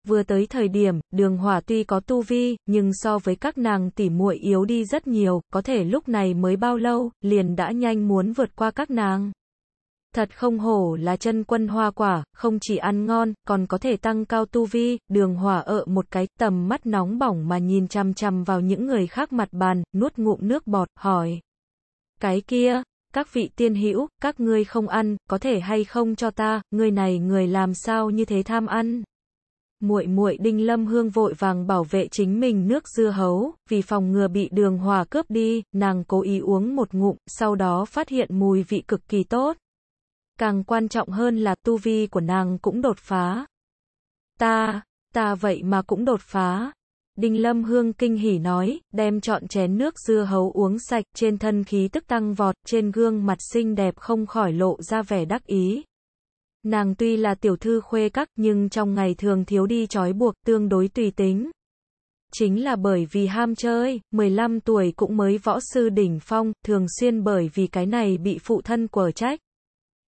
S1: Vừa tới thời điểm, đường hỏa tuy có tu vi, nhưng so với các nàng tỉ muội yếu đi rất nhiều, có thể lúc này mới bao lâu, liền đã nhanh muốn vượt qua các nàng. Thật không hổ là chân quân hoa quả, không chỉ ăn ngon, còn có thể tăng cao tu vi, đường hỏa ở một cái tầm mắt nóng bỏng mà nhìn chằm chằm vào những người khác mặt bàn, nuốt ngụm nước bọt, hỏi. Cái kia, các vị tiên hữu, các ngươi không ăn, có thể hay không cho ta, người này người làm sao như thế tham ăn muội muội Đinh Lâm Hương vội vàng bảo vệ chính mình nước dưa hấu, vì phòng ngừa bị đường hòa cướp đi, nàng cố ý uống một ngụm, sau đó phát hiện mùi vị cực kỳ tốt. Càng quan trọng hơn là tu vi của nàng cũng đột phá. Ta, ta vậy mà cũng đột phá. Đinh Lâm Hương kinh hỉ nói, đem chọn chén nước dưa hấu uống sạch, trên thân khí tức tăng vọt, trên gương mặt xinh đẹp không khỏi lộ ra vẻ đắc ý. Nàng tuy là tiểu thư khuê các nhưng trong ngày thường thiếu đi trói buộc tương đối tùy tính. Chính là bởi vì ham chơi, 15 tuổi cũng mới võ sư đỉnh phong, thường xuyên bởi vì cái này bị phụ thân quở trách.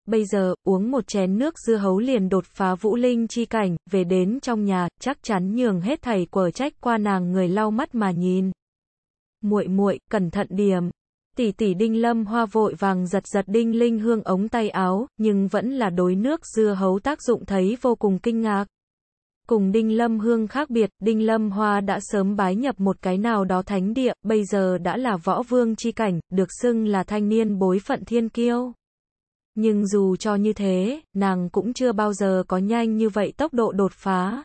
S1: Bây giờ, uống một chén nước dưa hấu liền đột phá vũ linh chi cảnh, về đến trong nhà, chắc chắn nhường hết thầy quở trách qua nàng người lau mắt mà nhìn. Muội muội, cẩn thận điểm. Tỷ tỷ Đinh Lâm Hoa vội vàng giật giật Đinh Linh Hương ống tay áo, nhưng vẫn là đối nước dưa hấu tác dụng thấy vô cùng kinh ngạc. Cùng Đinh Lâm Hương khác biệt, Đinh Lâm Hoa đã sớm bái nhập một cái nào đó thánh địa, bây giờ đã là võ vương chi cảnh, được xưng là thanh niên bối phận thiên kiêu. Nhưng dù cho như thế, nàng cũng chưa bao giờ có nhanh như vậy tốc độ đột phá,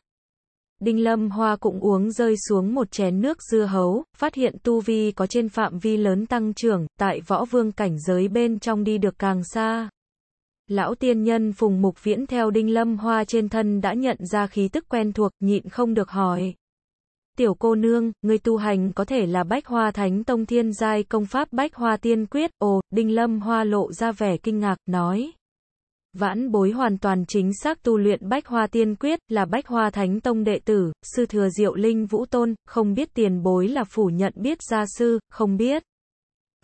S1: Đinh Lâm Hoa cũng uống rơi xuống một chén nước dưa hấu, phát hiện tu vi có trên phạm vi lớn tăng trưởng, tại võ vương cảnh giới bên trong đi được càng xa. Lão tiên nhân Phùng Mục Viễn theo Đinh Lâm Hoa trên thân đã nhận ra khí tức quen thuộc, nhịn không được hỏi. Tiểu cô nương, người tu hành có thể là Bách Hoa Thánh Tông Thiên Giai công pháp Bách Hoa Tiên Quyết, ồ, Đinh Lâm Hoa lộ ra vẻ kinh ngạc, nói. Vãn bối hoàn toàn chính xác tu luyện bách hoa tiên quyết, là bách hoa thánh tông đệ tử, sư thừa diệu linh vũ tôn, không biết tiền bối là phủ nhận biết gia sư, không biết.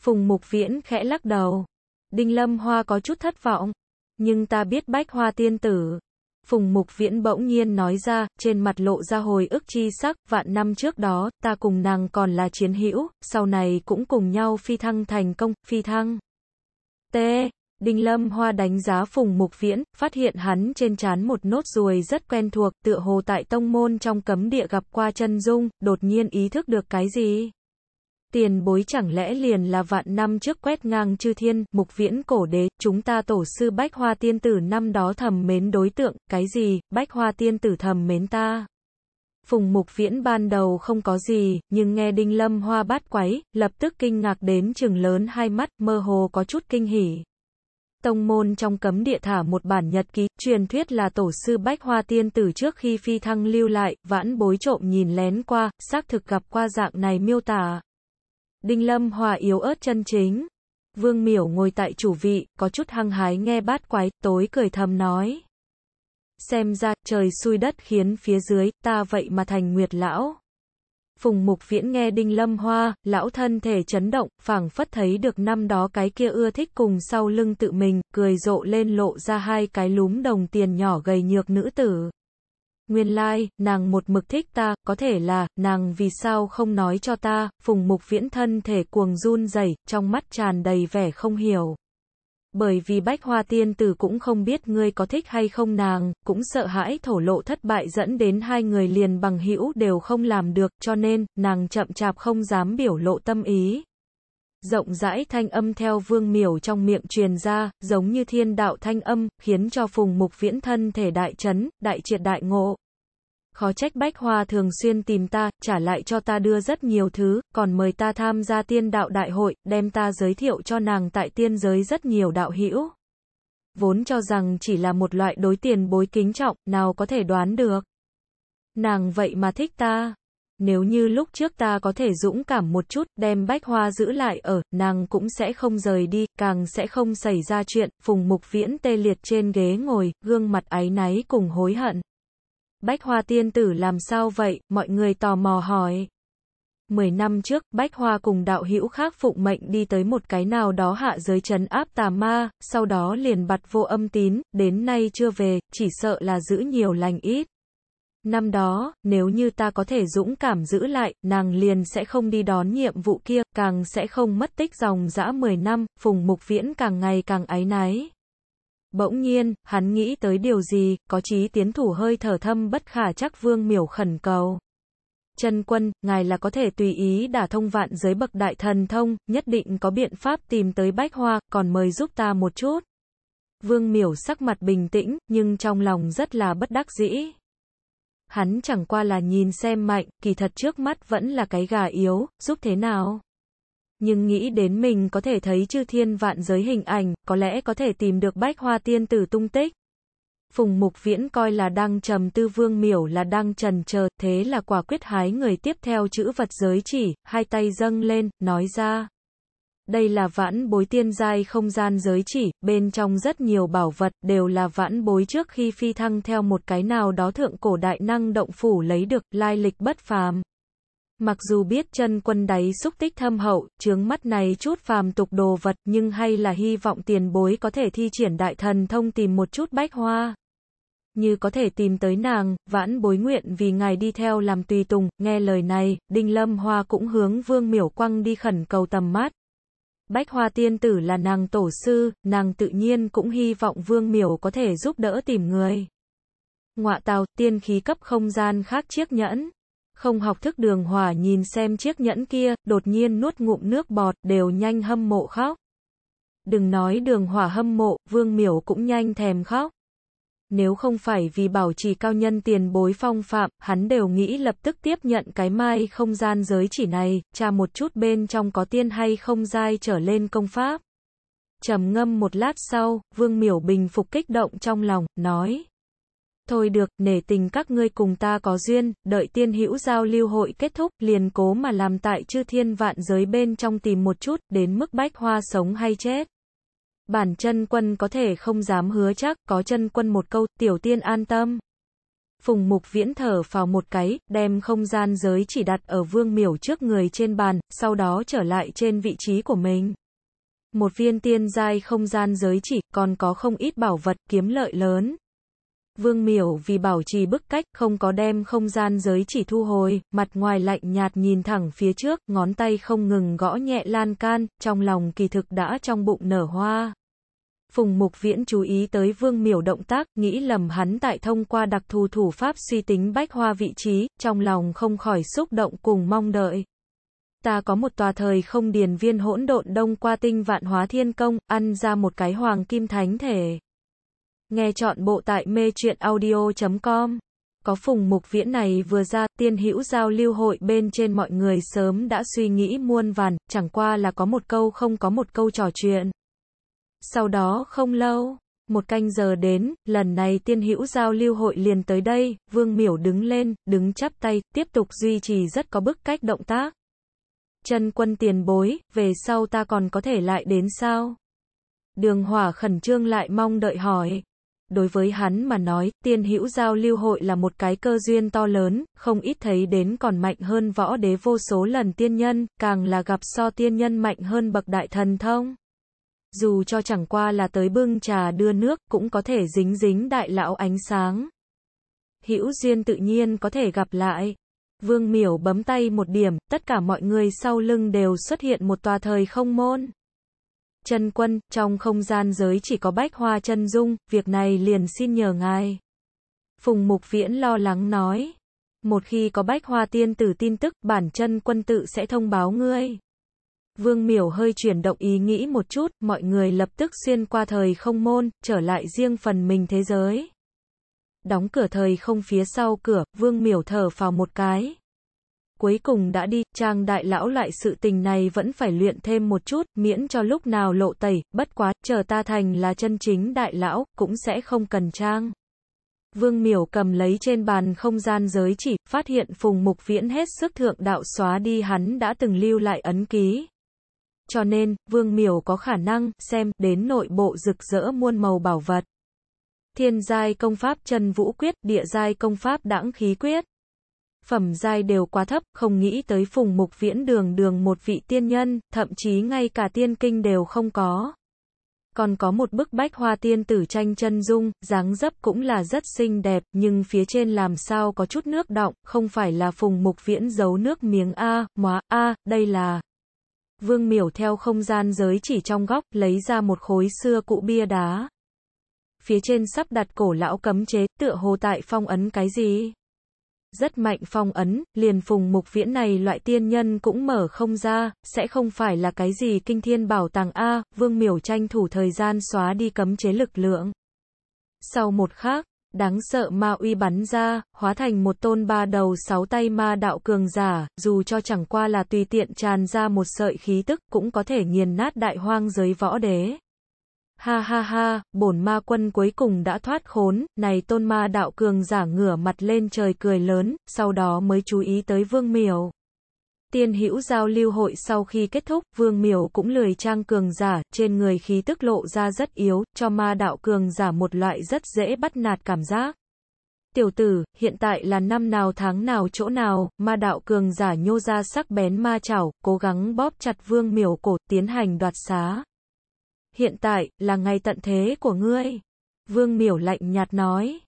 S1: Phùng mục viễn khẽ lắc đầu. Đinh lâm hoa có chút thất vọng. Nhưng ta biết bách hoa tiên tử. Phùng mục viễn bỗng nhiên nói ra, trên mặt lộ ra hồi ức chi sắc, vạn năm trước đó, ta cùng nàng còn là chiến hữu, sau này cũng cùng nhau phi thăng thành công, phi thăng. T. Đinh Lâm Hoa đánh giá Phùng Mục Viễn, phát hiện hắn trên trán một nốt ruồi rất quen thuộc, tựa hồ tại tông môn trong cấm địa gặp qua chân dung, đột nhiên ý thức được cái gì. Tiền bối chẳng lẽ liền là vạn năm trước quét ngang chư thiên, mục viễn cổ đế, chúng ta tổ sư bách hoa tiên tử năm đó thầm mến đối tượng, cái gì, bách hoa tiên tử thầm mến ta. Phùng mục viễn ban đầu không có gì, nhưng nghe đinh lâm hoa bát quấy, lập tức kinh ngạc đến trừng lớn hai mắt, mơ hồ có chút kinh hỉ tông môn trong cấm địa thả một bản nhật ký, truyền thuyết là tổ sư Bách Hoa Tiên Tử trước khi phi thăng lưu lại, vãn bối trộm nhìn lén qua, xác thực gặp qua dạng này miêu tả. Đinh Lâm Hòa yếu ớt chân chính. Vương Miểu ngồi tại chủ vị, có chút hăng hái nghe bát quái, tối cười thầm nói. Xem ra, trời xui đất khiến phía dưới, ta vậy mà thành nguyệt lão. Phùng Mục Viễn nghe Đinh Lâm Hoa, lão thân thể chấn động, phảng phất thấy được năm đó cái kia ưa thích cùng sau lưng tự mình, cười rộ lên lộ ra hai cái lúm đồng tiền nhỏ gầy nhược nữ tử. Nguyên lai, like, nàng một mực thích ta, có thể là, nàng vì sao không nói cho ta, Phùng Mục Viễn thân thể cuồng run rẩy trong mắt tràn đầy vẻ không hiểu bởi vì bách hoa tiên tử cũng không biết ngươi có thích hay không nàng, cũng sợ hãi thổ lộ thất bại dẫn đến hai người liền bằng hữu đều không làm được, cho nên, nàng chậm chạp không dám biểu lộ tâm ý. Rộng rãi thanh âm theo vương miểu trong miệng truyền ra, giống như thiên đạo thanh âm, khiến cho phùng mục viễn thân thể đại chấn, đại triệt đại ngộ khó trách bách hoa thường xuyên tìm ta, trả lại cho ta đưa rất nhiều thứ, còn mời ta tham gia tiên đạo đại hội, đem ta giới thiệu cho nàng tại tiên giới rất nhiều đạo hữu. Vốn cho rằng chỉ là một loại đối tiền bối kính trọng, nào có thể đoán được. Nàng vậy mà thích ta. Nếu như lúc trước ta có thể dũng cảm một chút, đem bách hoa giữ lại ở, nàng cũng sẽ không rời đi, càng sẽ không xảy ra chuyện, phùng mục viễn tê liệt trên ghế ngồi, gương mặt áy náy cùng hối hận. Bách Hoa tiên tử làm sao vậy, mọi người tò mò hỏi. Mười năm trước, Bách Hoa cùng đạo hữu khác phụng mệnh đi tới một cái nào đó hạ giới chấn áp tà ma, sau đó liền bật vô âm tín, đến nay chưa về, chỉ sợ là giữ nhiều lành ít. Năm đó, nếu như ta có thể dũng cảm giữ lại, nàng liền sẽ không đi đón nhiệm vụ kia, càng sẽ không mất tích dòng dã 10 năm, phùng mục viễn càng ngày càng ái náy. Bỗng nhiên, hắn nghĩ tới điều gì, có chí tiến thủ hơi thở thâm bất khả chắc vương miểu khẩn cầu. Chân quân, ngài là có thể tùy ý đả thông vạn giới bậc đại thần thông, nhất định có biện pháp tìm tới bách hoa, còn mời giúp ta một chút. Vương miểu sắc mặt bình tĩnh, nhưng trong lòng rất là bất đắc dĩ. Hắn chẳng qua là nhìn xem mạnh, kỳ thật trước mắt vẫn là cái gà yếu, giúp thế nào? nhưng nghĩ đến mình có thể thấy chư thiên vạn giới hình ảnh, có lẽ có thể tìm được bách hoa tiên tử tung tích. Phùng Mục Viễn coi là đang trầm tư vương miểu là đang trần chờ thế là quả quyết hái người tiếp theo chữ vật giới chỉ, hai tay dâng lên, nói ra. Đây là vãn bối tiên giai không gian giới chỉ, bên trong rất nhiều bảo vật, đều là vãn bối trước khi phi thăng theo một cái nào đó thượng cổ đại năng động phủ lấy được, lai lịch bất phàm. Mặc dù biết chân quân đáy xúc tích thâm hậu, chướng mắt này chút phàm tục đồ vật nhưng hay là hy vọng tiền bối có thể thi triển đại thần thông tìm một chút bách hoa. Như có thể tìm tới nàng, vãn bối nguyện vì ngài đi theo làm tùy tùng, nghe lời này, đinh lâm hoa cũng hướng vương miểu quăng đi khẩn cầu tầm mắt. Bách hoa tiên tử là nàng tổ sư, nàng tự nhiên cũng hy vọng vương miểu có thể giúp đỡ tìm người. Ngoạ tàu, tiên khí cấp không gian khác chiếc nhẫn, không học thức đường Hòa nhìn xem chiếc nhẫn kia, đột nhiên nuốt ngụm nước bọt, đều nhanh hâm mộ khóc. Đừng nói đường hỏa hâm mộ, vương miểu cũng nhanh thèm khóc. Nếu không phải vì bảo trì cao nhân tiền bối phong phạm, hắn đều nghĩ lập tức tiếp nhận cái mai không gian giới chỉ này, tra một chút bên trong có tiên hay không dai trở lên công pháp. trầm ngâm một lát sau, vương miểu bình phục kích động trong lòng, nói thôi được, nể tình các ngươi cùng ta có duyên, đợi tiên hữu giao lưu hội kết thúc, liền cố mà làm tại chư thiên vạn giới bên trong tìm một chút, đến mức bách hoa sống hay chết. Bản chân quân có thể không dám hứa chắc, có chân quân một câu, tiểu tiên an tâm. Phùng mục viễn thở vào một cái, đem không gian giới chỉ đặt ở vương miểu trước người trên bàn, sau đó trở lại trên vị trí của mình. Một viên tiên giai không gian giới chỉ, còn có không ít bảo vật kiếm lợi lớn. Vương Miểu vì bảo trì bức cách, không có đem không gian giới chỉ thu hồi, mặt ngoài lạnh nhạt nhìn thẳng phía trước, ngón tay không ngừng gõ nhẹ lan can, trong lòng kỳ thực đã trong bụng nở hoa. Phùng Mục Viễn chú ý tới Vương Miểu động tác, nghĩ lầm hắn tại thông qua đặc thù thủ pháp suy tính bách hoa vị trí, trong lòng không khỏi xúc động cùng mong đợi. Ta có một tòa thời không điền viên hỗn độn đông qua tinh vạn hóa thiên công, ăn ra một cái hoàng kim thánh thể. Nghe chọn bộ tại mê truyện audio.com. Có phùng mục viễn này vừa ra, tiên hữu giao lưu hội bên trên mọi người sớm đã suy nghĩ muôn vàn, chẳng qua là có một câu không có một câu trò chuyện. Sau đó không lâu, một canh giờ đến, lần này tiên hữu giao lưu hội liền tới đây, vương miểu đứng lên, đứng chắp tay, tiếp tục duy trì rất có bức cách động tác. Chân quân tiền bối, về sau ta còn có thể lại đến sao? Đường hỏa khẩn trương lại mong đợi hỏi đối với hắn mà nói, tiên hữu giao lưu hội là một cái cơ duyên to lớn, không ít thấy đến còn mạnh hơn võ đế vô số lần tiên nhân, càng là gặp so tiên nhân mạnh hơn bậc đại thần thông. Dù cho chẳng qua là tới bưng trà đưa nước, cũng có thể dính dính đại lão ánh sáng. Hữu duyên tự nhiên có thể gặp lại. Vương miểu bấm tay một điểm, tất cả mọi người sau lưng đều xuất hiện một tòa thời không môn chân quân, trong không gian giới chỉ có bách hoa chân dung, việc này liền xin nhờ ngài. Phùng Mục Viễn lo lắng nói. Một khi có bách hoa tiên tử tin tức, bản chân quân tự sẽ thông báo ngươi. Vương miểu hơi chuyển động ý nghĩ một chút, mọi người lập tức xuyên qua thời không môn, trở lại riêng phần mình thế giới. Đóng cửa thời không phía sau cửa, vương miểu thở vào một cái cuối cùng đã đi, Trang đại lão lại sự tình này vẫn phải luyện thêm một chút, miễn cho lúc nào lộ tẩy, bất quá, chờ ta thành là chân chính đại lão, cũng sẽ không cần Trang. Vương Miểu cầm lấy trên bàn không gian giới chỉ, phát hiện Phùng Mục Viễn hết sức thượng đạo xóa đi hắn đã từng lưu lại ấn ký. Cho nên, Vương Miểu có khả năng xem đến nội bộ rực rỡ muôn màu bảo vật. Thiên giai công pháp chân vũ quyết, địa giai công pháp đãng khí quyết phẩm giai đều quá thấp, không nghĩ tới phùng mục viễn đường đường một vị tiên nhân, thậm chí ngay cả tiên kinh đều không có. Còn có một bức bách hoa tiên tử tranh chân dung, dáng dấp cũng là rất xinh đẹp, nhưng phía trên làm sao có chút nước đọng, không phải là phùng mục viễn giấu nước miếng A, móa A, đây là... Vương miểu theo không gian giới chỉ trong góc, lấy ra một khối xưa cũ bia đá. Phía trên sắp đặt cổ lão cấm chế, tựa hồ tại phong ấn cái gì? rất mạnh phong ấn, liền phùng mục viễn này loại tiên nhân cũng mở không ra, sẽ không phải là cái gì kinh thiên bảo tàng A, vương miểu tranh thủ thời gian xóa đi cấm chế lực lượng. Sau một khác, đáng sợ ma uy bắn ra, hóa thành một tôn ba đầu sáu tay ma đạo cường giả, dù cho chẳng qua là tùy tiện tràn ra một sợi khí tức cũng có thể nghiền nát đại hoang giới võ đế. Ha ha ha, bổn ma quân cuối cùng đã thoát khốn, này tôn ma đạo cường giả ngửa mặt lên trời cười lớn, sau đó mới chú ý tới vương miểu. Tiên hữu giao lưu hội sau khi kết thúc, vương miểu cũng lười trang cường giả, trên người khí tức lộ ra rất yếu, cho ma đạo cường giả một loại rất dễ bắt nạt cảm giác. Tiểu tử, hiện tại là năm nào tháng nào chỗ nào, ma đạo cường giả nhô ra sắc bén ma chảo, cố gắng bóp chặt vương miểu cổ, tiến hành đoạt xá hiện tại là ngày tận thế của ngươi. Vương miểu lạnh nhạt nói.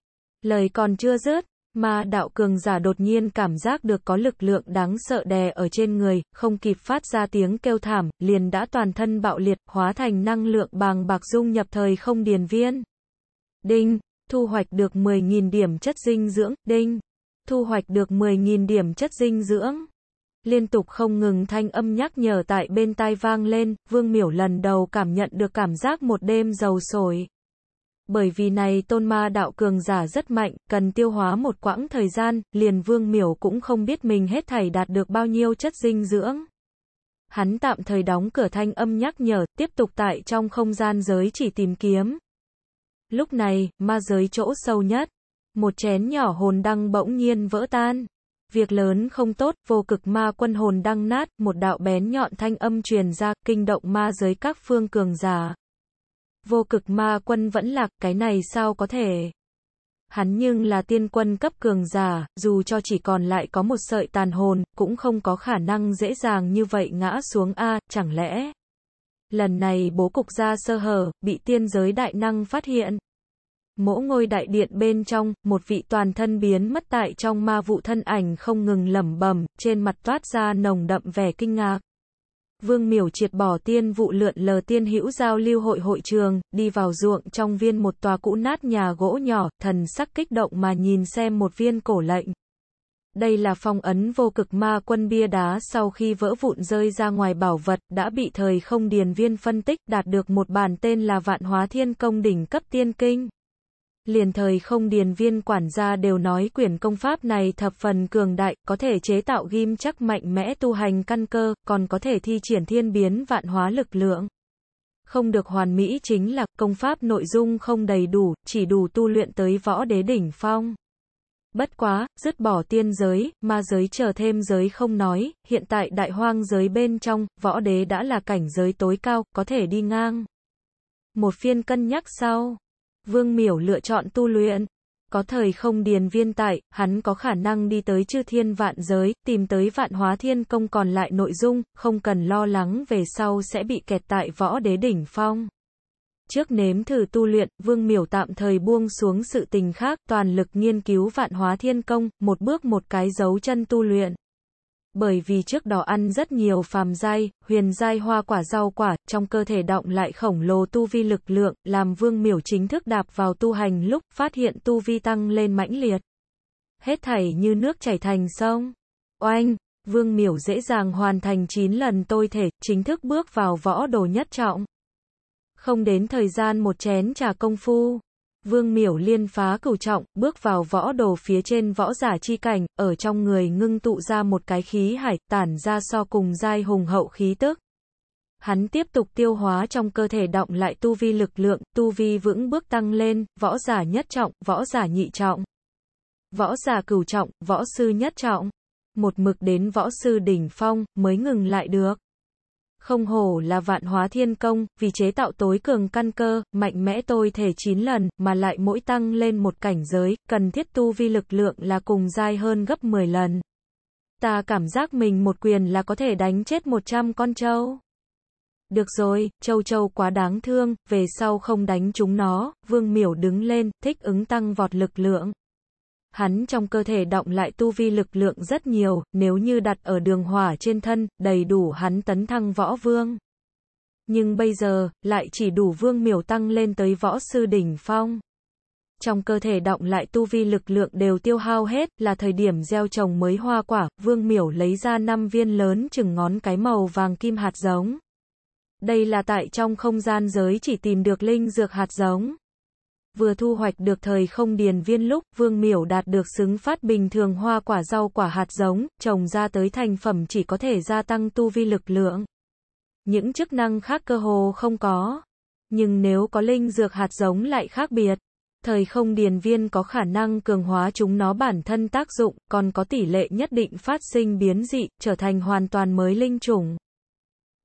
S1: Lời còn chưa dứt, mà đạo cường giả đột nhiên cảm giác được có lực lượng đáng sợ đè ở trên người, không kịp phát ra tiếng kêu thảm, liền đã toàn thân bạo liệt, hóa thành năng lượng bàng bạc dung nhập thời không điền viên. Đinh, thu hoạch được 10.000 điểm chất dinh dưỡng, đinh, thu hoạch được 10.000 điểm chất dinh dưỡng liên tục không ngừng thanh âm nhắc nhở tại bên tai vang lên, Vương Miểu lần đầu cảm nhận được cảm giác một đêm giàu sồi. Bởi vì này tôn ma đạo cường giả rất mạnh, cần tiêu hóa một quãng thời gian, liền Vương Miểu cũng không biết mình hết thảy đạt được bao nhiêu chất dinh dưỡng. Hắn tạm thời đóng cửa thanh âm nhắc nhở, tiếp tục tại trong không gian giới chỉ tìm kiếm. Lúc này, ma giới chỗ sâu nhất, một chén nhỏ hồn đăng bỗng nhiên vỡ tan. Việc lớn không tốt, vô cực ma quân hồn đăng nát, một đạo bén nhọn thanh âm truyền ra, kinh động ma giới các phương cường giả. Vô cực ma quân vẫn lạc, cái này sao có thể? Hắn nhưng là tiên quân cấp cường giả, dù cho chỉ còn lại có một sợi tàn hồn, cũng không có khả năng dễ dàng như vậy ngã xuống A, chẳng lẽ? Lần này bố cục ra sơ hở, bị tiên giới đại năng phát hiện. Mỗi ngôi đại điện bên trong, một vị toàn thân biến mất tại trong ma vụ thân ảnh không ngừng lẩm bẩm, trên mặt toát ra nồng đậm vẻ kinh ngạc. Vương Miểu triệt bỏ tiên vụ lượn lờ tiên hữu giao lưu hội hội trường, đi vào ruộng trong viên một tòa cũ nát nhà gỗ nhỏ, thần sắc kích động mà nhìn xem một viên cổ lệnh. Đây là phong ấn vô cực ma quân bia đá sau khi vỡ vụn rơi ra ngoài bảo vật đã bị thời không điền viên phân tích đạt được một bản tên là vạn hóa thiên công đỉnh cấp tiên kinh. Liền thời không điền viên quản gia đều nói quyển công pháp này thập phần cường đại, có thể chế tạo ghim chắc mạnh mẽ tu hành căn cơ, còn có thể thi triển thiên biến vạn hóa lực lượng. Không được hoàn mỹ chính là công pháp nội dung không đầy đủ, chỉ đủ tu luyện tới võ đế đỉnh phong. Bất quá, dứt bỏ tiên giới, ma giới chờ thêm giới không nói, hiện tại đại hoang giới bên trong, võ đế đã là cảnh giới tối cao, có thể đi ngang. Một phiên cân nhắc sau. Vương Miểu lựa chọn tu luyện. Có thời không điền viên tại, hắn có khả năng đi tới chư thiên vạn giới, tìm tới vạn hóa thiên công còn lại nội dung, không cần lo lắng về sau sẽ bị kẹt tại võ đế đỉnh phong. Trước nếm thử tu luyện, Vương Miểu tạm thời buông xuống sự tình khác, toàn lực nghiên cứu vạn hóa thiên công, một bước một cái dấu chân tu luyện bởi vì trước đó ăn rất nhiều phàm giai, huyền giai hoa quả rau quả, trong cơ thể động lại khổng lồ tu vi lực lượng, làm Vương Miểu chính thức đạp vào tu hành lúc phát hiện tu vi tăng lên mãnh liệt. Hết thảy như nước chảy thành sông. Oanh, Vương Miểu dễ dàng hoàn thành 9 lần tôi thể, chính thức bước vào võ đồ nhất trọng. Không đến thời gian một chén trà công phu, Vương Miểu Liên phá cửu trọng, bước vào võ đồ phía trên võ giả chi cảnh, ở trong người ngưng tụ ra một cái khí hải, tản ra so cùng giai hùng hậu khí tức. Hắn tiếp tục tiêu hóa trong cơ thể động lại tu vi lực lượng, tu vi vững bước tăng lên, võ giả nhất trọng, võ giả nhị trọng. Võ giả cửu trọng, võ sư nhất trọng. Một mực đến võ sư đỉnh phong, mới ngừng lại được. Không hổ là vạn hóa thiên công, vì chế tạo tối cường căn cơ, mạnh mẽ tôi thể 9 lần, mà lại mỗi tăng lên một cảnh giới, cần thiết tu vi lực lượng là cùng dai hơn gấp 10 lần. Ta cảm giác mình một quyền là có thể đánh chết 100 con trâu. Được rồi, châu châu quá đáng thương, về sau không đánh chúng nó, vương miểu đứng lên, thích ứng tăng vọt lực lượng hắn trong cơ thể động lại tu vi lực lượng rất nhiều, nếu như đặt ở đường hỏa trên thân, đầy đủ hắn tấn thăng võ vương. Nhưng bây giờ, lại chỉ đủ vương miểu tăng lên tới võ sư đỉnh phong. Trong cơ thể động lại tu vi lực lượng đều tiêu hao hết, là thời điểm gieo trồng mới hoa quả, vương miểu lấy ra 5 viên lớn chừng ngón cái màu vàng kim hạt giống. Đây là tại trong không gian giới chỉ tìm được linh dược hạt giống vừa thu hoạch được thời không điền viên lúc Vương Miểu đạt được xứng phát bình thường hoa quả rau quả hạt giống, trồng ra tới thành phẩm chỉ có thể gia tăng tu vi lực lượng. Những chức năng khác cơ hồ không có. Nhưng nếu có linh dược hạt giống lại khác biệt, thời không điền viên có khả năng cường hóa chúng nó bản thân tác dụng, còn có tỷ lệ nhất định phát sinh biến dị, trở thành hoàn toàn mới linh chủng.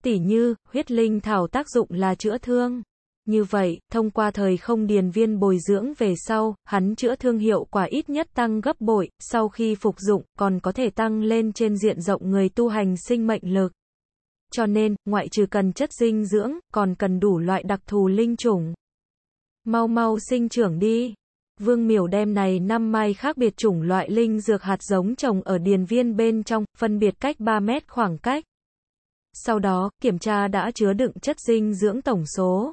S1: Tỷ như, huyết linh thảo tác dụng là chữa thương. Như vậy, thông qua thời không điền viên bồi dưỡng về sau, hắn chữa thương hiệu quả ít nhất tăng gấp bội, sau khi phục dụng, còn có thể tăng lên trên diện rộng người tu hành sinh mệnh lực. Cho nên, ngoại trừ cần chất dinh dưỡng, còn cần đủ loại đặc thù linh chủng. Mau mau sinh trưởng đi. Vương miểu đem này năm mai khác biệt chủng loại linh dược hạt giống trồng ở điền viên bên trong, phân biệt cách 3 mét khoảng cách. Sau đó, kiểm tra đã chứa đựng chất dinh dưỡng tổng số,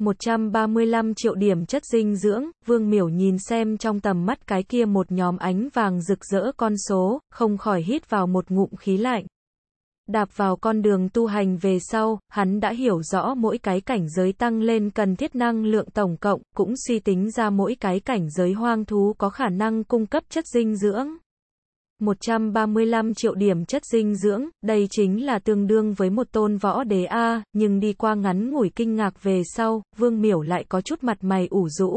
S1: 135 triệu điểm chất dinh dưỡng, Vương Miểu nhìn xem trong tầm mắt cái kia một nhóm ánh vàng rực rỡ con số, không khỏi hít vào một ngụm khí lạnh. Đạp vào con đường tu hành về sau, hắn đã hiểu rõ mỗi cái cảnh giới tăng lên cần thiết năng lượng tổng cộng, cũng suy tính ra mỗi cái cảnh giới hoang thú có khả năng cung cấp chất dinh dưỡng. 135 triệu điểm chất dinh dưỡng, đây chính là tương đương với một tôn võ đế A, nhưng đi qua ngắn ngủi kinh ngạc về sau, Vương Miểu lại có chút mặt mày ủ rũ.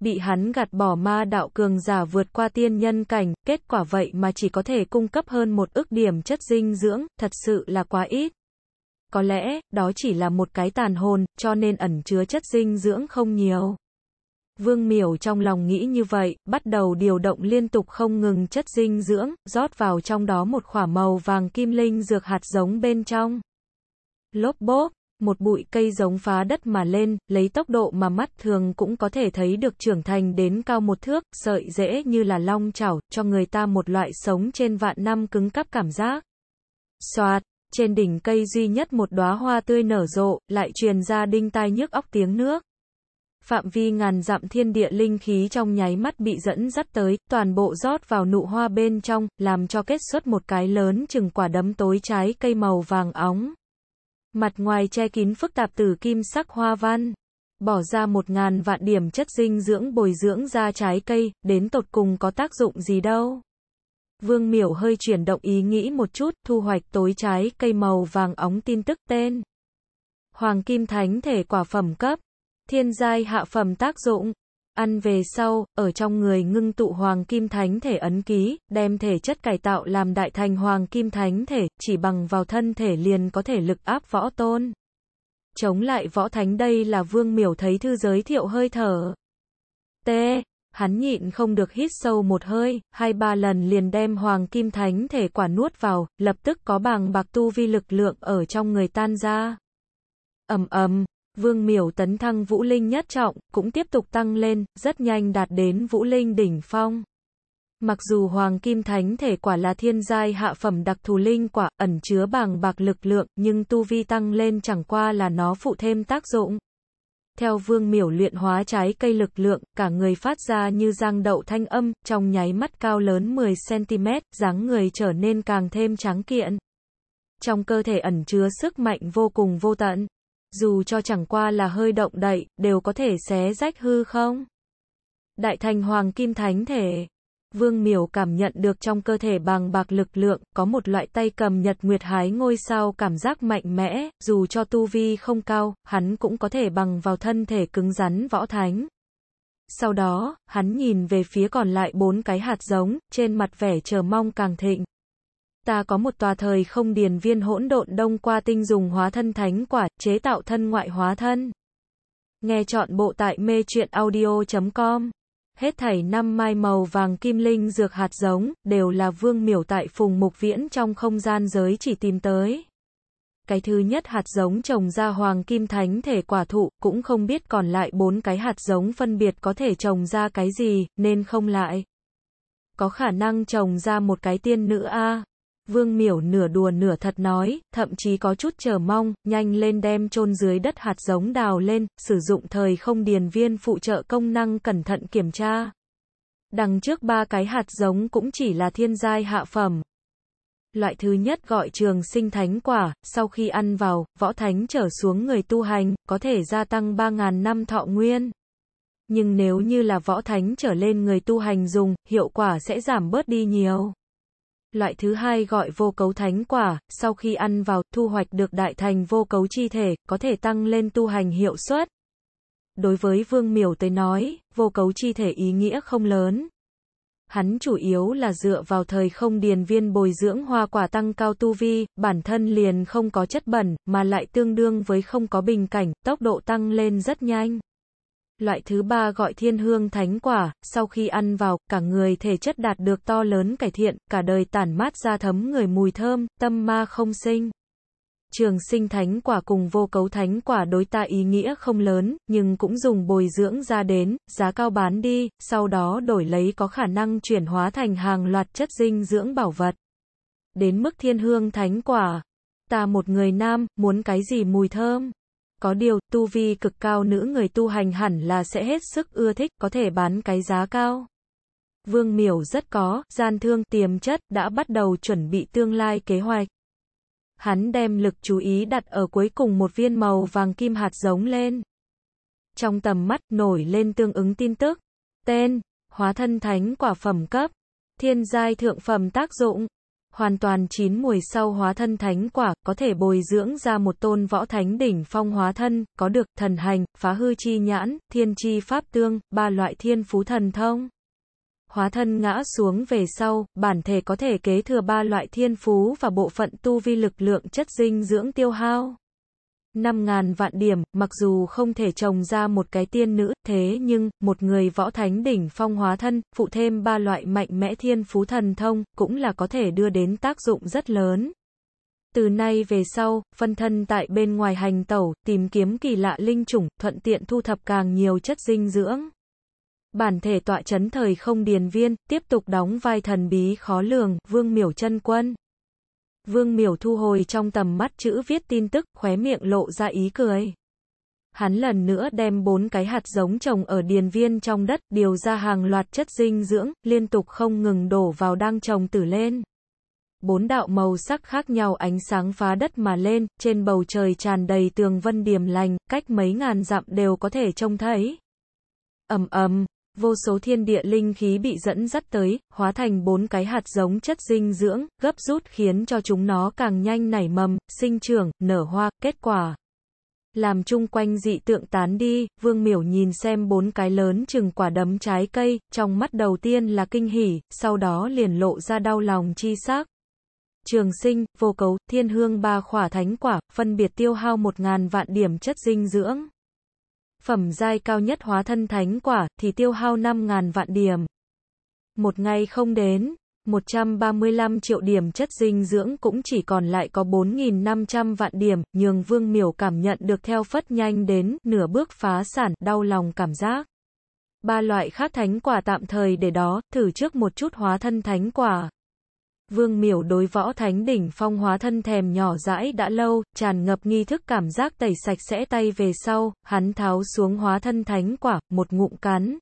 S1: Bị hắn gạt bỏ ma đạo cường giả vượt qua tiên nhân cảnh, kết quả vậy mà chỉ có thể cung cấp hơn một ước điểm chất dinh dưỡng, thật sự là quá ít. Có lẽ, đó chỉ là một cái tàn hồn, cho nên ẩn chứa chất dinh dưỡng không nhiều. Vương Miểu trong lòng nghĩ như vậy, bắt đầu điều động liên tục không ngừng chất dinh dưỡng, rót vào trong đó một khỏa màu vàng kim linh dược hạt giống bên trong. Lốp bốp, một bụi cây giống phá đất mà lên, lấy tốc độ mà mắt thường cũng có thể thấy được trưởng thành đến cao một thước, sợi dễ như là long chảo, cho người ta một loại sống trên vạn năm cứng cắp cảm giác. Xoạt, trên đỉnh cây duy nhất một đóa hoa tươi nở rộ, lại truyền ra đinh tai nhức óc tiếng nước phạm vi ngàn dặm thiên địa linh khí trong nháy mắt bị dẫn dắt tới, toàn bộ rót vào nụ hoa bên trong, làm cho kết xuất một cái lớn chừng quả đấm tối trái cây màu vàng óng. Mặt ngoài che kín phức tạp từ kim sắc hoa văn, bỏ ra một ngàn vạn điểm chất dinh dưỡng bồi dưỡng ra trái cây, đến tột cùng có tác dụng gì đâu. Vương miểu hơi chuyển động ý nghĩ một chút, thu hoạch tối trái cây màu vàng óng tin tức tên. Hoàng Kim Thánh thể quả phẩm cấp thiên giai hạ phẩm tác dụng. Ăn về sau, ở trong người ngưng tụ hoàng kim thánh thể ấn ký, đem thể chất cải tạo làm đại thành hoàng kim thánh thể, chỉ bằng vào thân thể liền có thể lực áp võ tôn. Chống lại võ thánh đây là vương miểu thấy thư giới thiệu hơi thở. T. Hắn nhịn không được hít sâu một hơi, hai ba lần liền đem hoàng kim thánh thể quả nuốt vào, lập tức có bàng bạc tu vi lực lượng ở trong người tan ra. ầm ầm Vương Miểu tấn thăng Vũ Linh nhất trọng, cũng tiếp tục tăng lên, rất nhanh đạt đến Vũ Linh đỉnh phong. Mặc dù Hoàng Kim Thánh thể quả là thiên giai hạ phẩm đặc thù linh quả, ẩn chứa bàng bạc lực lượng, nhưng tu vi tăng lên chẳng qua là nó phụ thêm tác dụng. Theo Vương Miểu luyện hóa trái cây lực lượng, cả người phát ra như giang đậu thanh âm, trong nháy mắt cao lớn 10cm, dáng người trở nên càng thêm tráng kiện. Trong cơ thể ẩn chứa sức mạnh vô cùng vô tận dù cho chẳng qua là hơi động đậy, đều có thể xé rách hư không. Đại thành hoàng kim thánh thể Vương miểu cảm nhận được trong cơ thể bằng bạc lực lượng, có một loại tay cầm nhật nguyệt hái ngôi sao cảm giác mạnh mẽ, dù cho tu vi không cao, hắn cũng có thể bằng vào thân thể cứng rắn võ thánh. Sau đó, hắn nhìn về phía còn lại bốn cái hạt giống, trên mặt vẻ chờ mong càng thịnh ta có một tòa thời không điền viên hỗn độn đông qua tinh dùng hóa thân thánh quả, chế tạo thân ngoại hóa thân. Nghe chọn bộ tại mê truyện audio.com. Hết thảy năm mai màu vàng kim linh dược hạt giống, đều là vương miểu tại phùng mục viễn trong không gian giới chỉ tìm tới. Cái thứ nhất hạt giống trồng ra hoàng kim thánh thể quả thụ, cũng không biết còn lại bốn cái hạt giống phân biệt có thể trồng ra cái gì, nên không lại. Có khả năng trồng ra một cái tiên nữ A. À. Vương Miểu nửa đùa nửa thật nói, thậm chí có chút chờ mong, nhanh lên đem chôn dưới đất hạt giống đào lên, sử dụng thời không điền viên phụ trợ công năng cẩn thận kiểm tra. Đằng trước ba cái hạt giống cũng chỉ là thiên giai hạ phẩm. Loại thứ nhất gọi trường sinh thánh quả, sau khi ăn vào, võ thánh trở xuống người tu hành, có thể gia tăng 3.000 năm thọ nguyên. Nhưng nếu như là võ thánh trở lên người tu hành dùng, hiệu quả sẽ giảm bớt đi nhiều. Loại thứ hai gọi vô cấu thánh quả, sau khi ăn vào, thu hoạch được đại thành vô cấu chi thể, có thể tăng lên tu hành hiệu suất. Đối với Vương Miểu tới nói, vô cấu chi thể ý nghĩa không lớn. Hắn chủ yếu là dựa vào thời không điền viên bồi dưỡng hoa quả tăng cao tu vi, bản thân liền không có chất bẩn, mà lại tương đương với không có bình cảnh, tốc độ tăng lên rất nhanh. Loại thứ ba gọi thiên hương thánh quả, sau khi ăn vào, cả người thể chất đạt được to lớn cải thiện, cả đời tản mát ra thấm người mùi thơm, tâm ma không sinh. Trường sinh thánh quả cùng vô cấu thánh quả đối ta ý nghĩa không lớn, nhưng cũng dùng bồi dưỡng ra đến, giá cao bán đi, sau đó đổi lấy có khả năng chuyển hóa thành hàng loạt chất dinh dưỡng bảo vật. Đến mức thiên hương thánh quả, ta một người nam, muốn cái gì mùi thơm. Có điều, tu vi cực cao nữ người tu hành hẳn là sẽ hết sức ưa thích, có thể bán cái giá cao. Vương Miểu rất có, gian thương tiềm chất, đã bắt đầu chuẩn bị tương lai kế hoạch. Hắn đem lực chú ý đặt ở cuối cùng một viên màu vàng kim hạt giống lên. Trong tầm mắt nổi lên tương ứng tin tức. Tên, hóa thân thánh quả phẩm cấp, thiên giai thượng phẩm tác dụng, hoàn toàn chín mùi sau hóa thân thánh quả, có thể bồi dưỡng ra một tôn võ thánh đỉnh phong hóa thân, có được thần hành, phá hư chi nhãn, thiên chi pháp tương, ba loại thiên phú thần thông. Hóa thân ngã xuống về sau, bản thể có thể kế thừa ba loại thiên phú và bộ phận tu vi lực lượng chất dinh dưỡng tiêu hao. 5.000 vạn điểm, mặc dù không thể trồng ra một cái tiên nữ, thế nhưng, một người võ thánh đỉnh phong hóa thân, phụ thêm ba loại mạnh mẽ thiên phú thần thông, cũng là có thể đưa đến tác dụng rất lớn. Từ nay về sau, phân thân tại bên ngoài hành tẩu, tìm kiếm kỳ lạ linh chủng, thuận tiện thu thập càng nhiều chất dinh dưỡng. Bản thể tọa chấn thời không điền viên, tiếp tục đóng vai thần bí khó lường, vương miểu chân quân. Vương Miểu thu hồi trong tầm mắt chữ viết tin tức, khóe miệng lộ ra ý cười. Hắn lần nữa đem bốn cái hạt giống trồng ở điền viên trong đất, điều ra hàng loạt chất dinh dưỡng, liên tục không ngừng đổ vào đang trồng tử lên. Bốn đạo màu sắc khác nhau ánh sáng phá đất mà lên, trên bầu trời tràn đầy tường vân điểm lành, cách mấy ngàn dặm đều có thể trông thấy. ầm ầm, vô số thiên địa linh khí bị dẫn dắt tới, hóa thành bốn cái hạt giống chất dinh dưỡng, gấp rút khiến cho chúng nó càng nhanh nảy mầm, sinh trưởng, nở hoa, kết quả. Làm chung quanh dị tượng tán đi, Vương Miểu nhìn xem bốn cái lớn chừng quả đấm trái cây, trong mắt đầu tiên là kinh hỉ, sau đó liền lộ ra đau lòng chi xác. Trường sinh, vô cấu, thiên hương ba khỏa thánh quả, phân biệt tiêu hao một ngàn vạn điểm chất dinh dưỡng phẩm giai cao nhất hóa thân thánh quả, thì tiêu hao 5.000 vạn điểm. Một ngày không đến, 135 triệu điểm chất dinh dưỡng cũng chỉ còn lại có 4.500 vạn điểm, nhường Vương Miểu cảm nhận được theo phất nhanh đến, nửa bước phá sản, đau lòng cảm giác. Ba loại khác thánh quả tạm thời để đó, thử trước một chút hóa thân thánh quả. Vương Miểu đối võ thánh đỉnh phong hóa thân thèm nhỏ dãi đã lâu, tràn ngập nghi thức cảm giác tẩy sạch sẽ tay về sau, hắn tháo xuống hóa thân thánh quả, một ngụm cắn.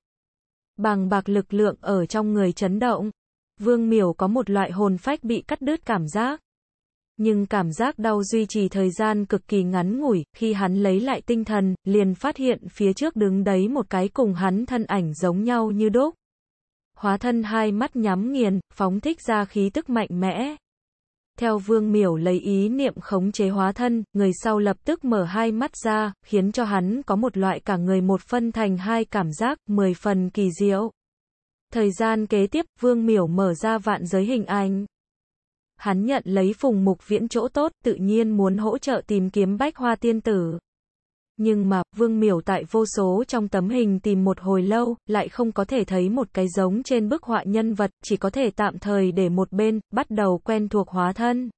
S1: Bằng bạc lực lượng ở trong người chấn động. Vương Miểu có một loại hồn phách bị cắt đứt cảm giác. Nhưng cảm giác đau duy trì thời gian cực kỳ ngắn ngủi, khi hắn lấy lại tinh thần, liền phát hiện phía trước đứng đấy một cái cùng hắn thân ảnh giống nhau như đúc hóa thân hai mắt nhắm nghiền, phóng thích ra khí tức mạnh mẽ. Theo Vương Miểu lấy ý niệm khống chế hóa thân, người sau lập tức mở hai mắt ra, khiến cho hắn có một loại cả người một phân thành hai cảm giác, mười phần kỳ diệu. Thời gian kế tiếp, Vương Miểu mở ra vạn giới hình ảnh. Hắn nhận lấy phùng mục viễn chỗ tốt, tự nhiên muốn hỗ trợ tìm kiếm bách hoa tiên tử. Nhưng mà, Vương Miểu tại vô số trong tấm hình tìm một hồi lâu, lại không có thể thấy một cái giống trên bức họa nhân vật, chỉ có thể tạm thời để một bên, bắt đầu quen thuộc hóa thân.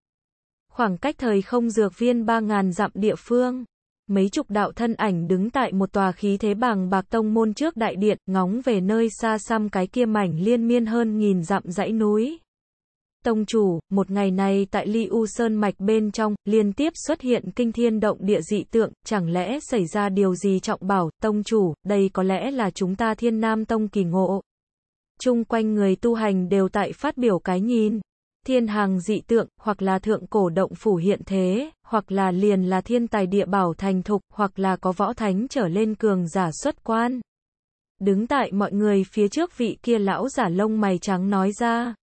S1: Khoảng cách thời không dược viên 3.000 dặm địa phương. Mấy chục đạo thân ảnh đứng tại một tòa khí thế bằng bạc tông môn trước đại điện, ngóng về nơi xa xăm cái kia mảnh liên miên hơn nghìn dặm dãy núi. Tông chủ, một ngày này tại Ly U Sơn Mạch bên trong, liên tiếp xuất hiện kinh thiên động địa dị tượng, chẳng lẽ xảy ra điều gì trọng bảo, tông chủ, đây có lẽ là chúng ta thiên nam tông kỳ ngộ. Trung quanh người tu hành đều tại phát biểu cái nhìn. Thiên hàng dị tượng, hoặc là thượng cổ động phủ hiện thế, hoặc là liền là thiên tài địa bảo thành thục, hoặc là có võ thánh trở lên cường giả xuất quan. Đứng tại mọi người phía trước vị kia lão giả lông mày trắng nói ra.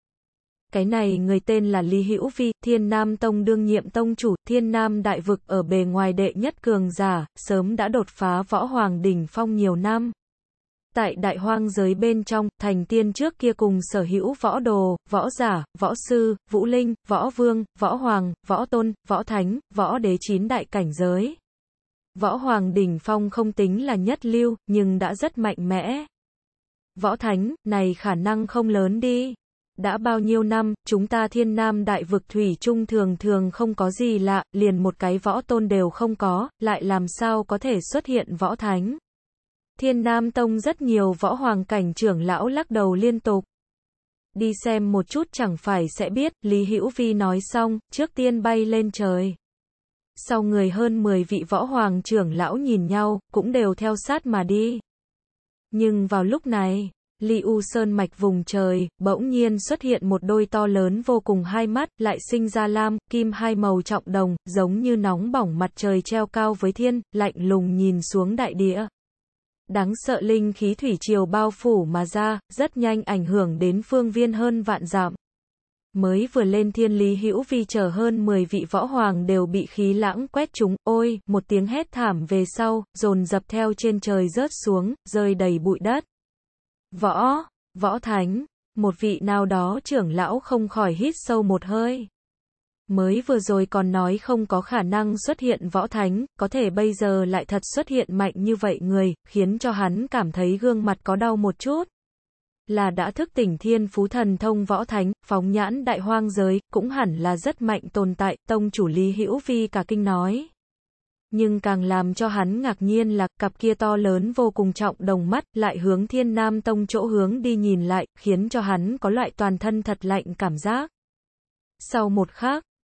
S1: Cái này người tên là Lý Hữu Phi, Thiên Nam Tông đương nhiệm tông chủ, Thiên Nam đại vực ở bề ngoài đệ nhất cường giả, sớm đã đột phá võ hoàng đỉnh phong nhiều năm. Tại đại hoang giới bên trong, thành tiên trước kia cùng sở hữu võ đồ, võ giả, võ sư, vũ linh, võ vương, võ hoàng, võ tôn, võ thánh, võ đế chín đại cảnh giới. Võ hoàng đỉnh phong không tính là nhất lưu, nhưng đã rất mạnh mẽ. Võ thánh, này khả năng không lớn đi đã bao nhiêu năm, chúng ta thiên nam đại vực thủy trung thường thường không có gì lạ, liền một cái võ tôn đều không có, lại làm sao có thể xuất hiện võ thánh. Thiên Nam Tông rất nhiều võ hoàng cảnh trưởng lão lắc đầu liên tục. Đi xem một chút chẳng phải sẽ biết, Lý Hữu Vi nói xong, trước tiên bay lên trời. Sau người hơn 10 vị võ hoàng trưởng lão nhìn nhau, cũng đều theo sát mà đi. Nhưng vào lúc này, Liu sơn mạch vùng trời, bỗng nhiên xuất hiện một đôi to lớn vô cùng hai mắt, lại sinh ra lam, kim hai màu trọng đồng, giống như nóng bỏng mặt trời treo cao với thiên, lạnh lùng nhìn xuống đại địa. Đáng sợ linh khí thủy triều bao phủ mà ra, rất nhanh ảnh hưởng đến phương viên hơn vạn dặm. Mới vừa lên thiên lý hữu vi chờ hơn 10 vị võ hoàng đều bị khí lãng quét chúng, ôi, một tiếng hét thảm về sau, dồn dập theo trên trời rớt xuống, rơi đầy bụi đất. Võ, võ thánh, một vị nào đó trưởng lão không khỏi hít sâu một hơi. Mới vừa rồi còn nói không có khả năng xuất hiện võ thánh, có thể bây giờ lại thật xuất hiện mạnh như vậy người, khiến cho hắn cảm thấy gương mặt có đau một chút. Là đã thức tỉnh thiên phú thần thông võ thánh, phóng nhãn đại hoang giới, cũng hẳn là rất mạnh tồn tại, tông chủ lý hữu vi cả kinh nói nhưng càng làm cho hắn ngạc nhiên là cặp kia to lớn vô cùng trọng đồng mắt lại hướng thiên nam tông chỗ hướng đi nhìn lại, khiến cho hắn có loại toàn thân thật lạnh cảm giác. Sau một khắc.